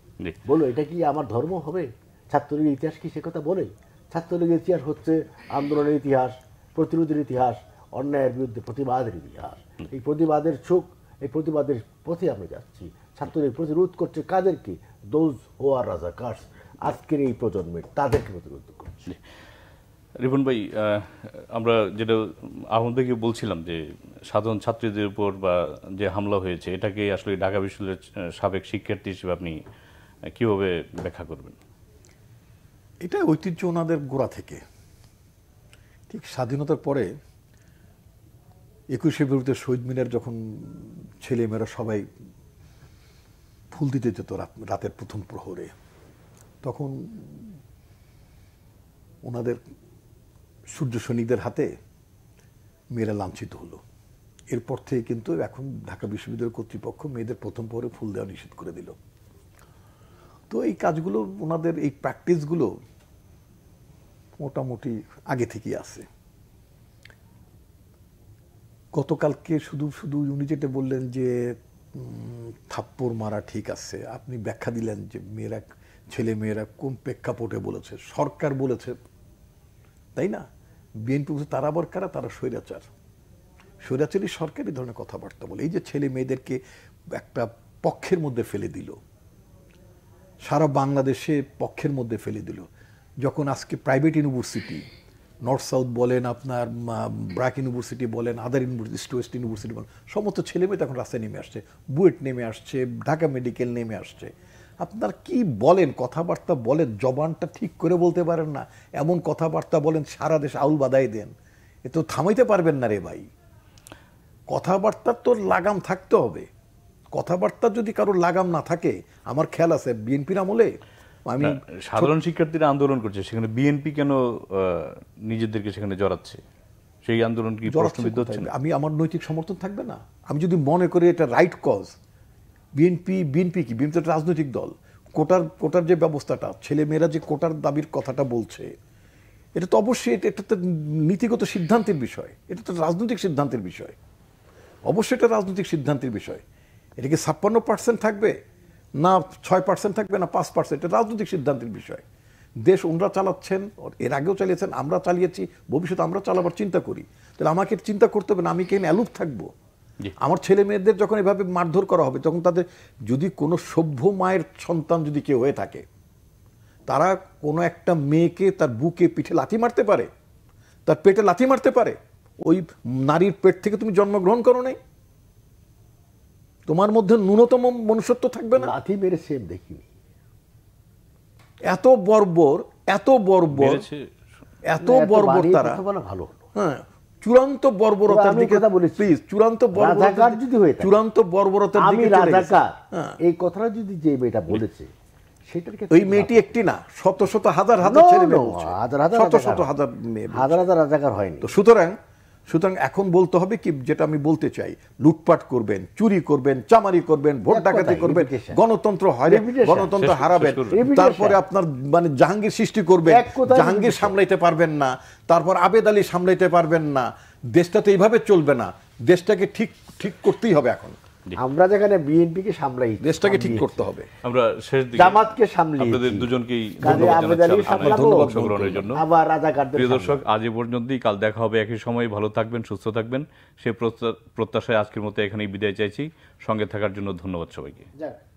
বলো এটা কি আমার ধর্ম হবে ছাত্রলীগের ইতিহাস কি সে কথা বলে ছাত্রলীগের ইতিহাস হচ্ছে আন্দোলনের ইতিহাস প্রতিরোধের ইতিহাস অন্যায়ের বিরুদ্ধে প্রতিবাদের ইতিহাস এই প্রতিবাদের চোখ এই প্রতিবাদের পথে আমরা যাচ্ছি ছাত্রলীগ প্রতিরোধ করছে কাদেরকে দোজ ও আর কার্স আজকের এই প্রজন্মের তাদেরকে প্রতিরোধ করছে রিপন ভাই আমরা যেটা আহমদকে বলছিলাম যে সাধারণ ছাত্রীদের উপর বা যে হামলা হয়েছে এটাকে আসলে ঢাকা বিশ্ববিদ্যালয়ের সাবেক শিক্ষার্থী হিসেবে আপনি কীভাবে ব্যাখ্যা করবেন এটা ঐতিহ্য ওনাদের গোড়া থেকে ঠিক স্বাধীনতার পরে একুশে ফেব্রুয়ারিতে শহীদ মিনার যখন ছেলেমেয়েরা সবাই ফুল দিতে যেত রাতের প্রথম প্রহরে তখন ওনাদের সূর্য সৈনিকদের হাতে মেয়েরা লাঞ্ছিত হলো এরপর থেকে কিন্তু এখন ঢাকা বিশ্ববিদ্যালয় কর্তৃপক্ষ মেয়েদের প্রথম পরে ফুল দেওয়া নিষেধ করে দিল তো এই কাজগুলো ওনাদের এই প্র্যাকটিসগুলো মোটামুটি আগে থেকেই আছে গতকালকে শুধু শুধু উনি যেটা বললেন যে থাপ্পড় মারা ঠিক আছে আপনি ব্যাখ্যা দিলেন যে মেয়েরা ছেলে মেয়েরা কোন প্রেক্ষাপটে বলেছে সরকার বলেছে তাই না বিএনপি বলছে তারা আবার কারা তারা স্বৈরাচার স্বৈরাচারী সরকার এই ধরনের কথাবার্তা বলে এই যে ছেলে মেয়েদেরকে একটা পক্ষের মধ্যে ফেলে দিল সারা বাংলাদেশে পক্ষের মধ্যে ফেলে দিল যখন আজকে প্রাইভেট ইউনিভার্সিটি নর্থ সাউথ বলেন আপনার ব্র্যাক ইউনিভার্সিটি বলেন other university East West University বলেন সমস্ত ছেলেমেয়ে তখন রাস্তায় নেমে আসছে বুয়েট নেমে আসছে ঢাকা মেডিকেল নেমে আসছে আপনার কি বলেন কথাবার্তা বলেন জবানটা ঠিক করে বলতে পারেন না এমন কথাবার্তা বলেন সারা দেশ আউল বাদাই দেন এ তো থামাইতে পারবেন না রে ভাই কথাবার্তার তো লাগাম থাকতে হবে কথাবার্তা যদি কারোর লাগাম না থাকে আমার খেয়াল আছে বিএনপির আমলে আমি সাধারণ শিক্ষার্থীরা আন্দোলন করছে সেখানে বিএনপি কেন নিজেদেরকে সেখানে জড়াচ্ছে সেই আন্দোলন কি আমি আমার নৈতিক সমর্থন থাকবে না আমি যদি মনে করি এটা রাইট কজ বিএনপি বিএনপি কি বিএনপি একটা রাজনৈতিক দল কোটার কোটার যে ব্যবস্থাটা ছেলে মেয়েরা যে কোটার দাবির কথাটা বলছে এটা তো অবশ্যই এটা তো নীতিগত সিদ্ধান্তের বিষয় এটা তো রাজনৈতিক সিদ্ধান্তের বিষয় অবশ্যই এটা রাজনৈতিক সিদ্ধান্তের বিষয় এটা কি ছাপ্পান্ন পার্সেন্ট থাকবে না ছয় পার্সেন্ট থাকবে না পাঁচ পার্সেন্ট এটা রাজনৈতিক সিদ্ধান্তের বিষয় দেশ ওনারা চালাচ্ছেন এর আগেও চালিয়েছেন আমরা চালিয়েছি ভবিষ্যতে আমরা চালাবার চিন্তা করি তাহলে আমাকে চিন্তা করতে হবে না আমি কেন অ্যালুপ থাকবো আমার ছেলে মেয়েদের যখন এভাবে মারধর করা হবে তখন তাদের যদি কোনো সভ্য মায়ের সন্তান যদি কেউ হয়ে থাকে তারা কোনো একটা মেয়েকে তার বুকে পিঠে লাথি মারতে পারে তার পেটে লাথি মারতে পারে ওই নারীর পেট থেকে তুমি জন্মগ্রহণ করো নাই তোমার মধ্যে ন্যূনতম মনুষ্যত্ব থাকবে না লাথি মেরে সে দেখিনি এত বর্বর এত বর্বর এত বর্বর তারা ভালো হ্যাঁ চূড়ান্ত বর্বরতার দিকে প্লিজ চূড়ান্ত রাজাকার যদি হয় চূড়ান্ত বর্বরতার দিকে রাজাকার হ্যাঁ। এই কথাটা যদি যে মেয়েটা বলেছে সেটার ওই মেয়েটি একটি না শত শত হাজার হাজার ছেলে মেয়ে হাজার হাজার শত শত হাজার মেয়ে হাজার হাজার রাজাকার হয়নি তো সুতরাং সুতরাং এখন বলতে হবে কি যেটা আমি বলতে চাই লুটপাট করবেন চুরি করবেন চামারি করবেন ভোট ডাকাতি করবেন গণতন্ত্র গণতন্ত্র হারাবেন তারপরে আপনার মানে জাহাঙ্গীর সৃষ্টি করবেন জাহাঙ্গীর সামলাইতে পারবেন না তারপর আবেদ আলী সামলাইতে পারবেন না দেশটা তো এইভাবে চলবে না দেশটাকে ঠিক ঠিক করতেই হবে এখন আমরা যেখানে বিএনপিকে সামলাই দেশটাকে ঠিক করতে হবে আমরা শেষ দিকে জামাতকে সামলাই আপনাদের দুজনকেই ধন্যবাদ সংগ্রহের জন্য আবার রাজাকারদের প্রিয় দর্শক আজ এ পর্যন্তই কাল দেখা হবে একই সময় ভালো থাকবেন সুস্থ থাকবেন সে প্রত্যাশায় আজকের মতো এখানেই বিদায় চাইছি সঙ্গে থাকার জন্য ধন্যবাদ সবাইকে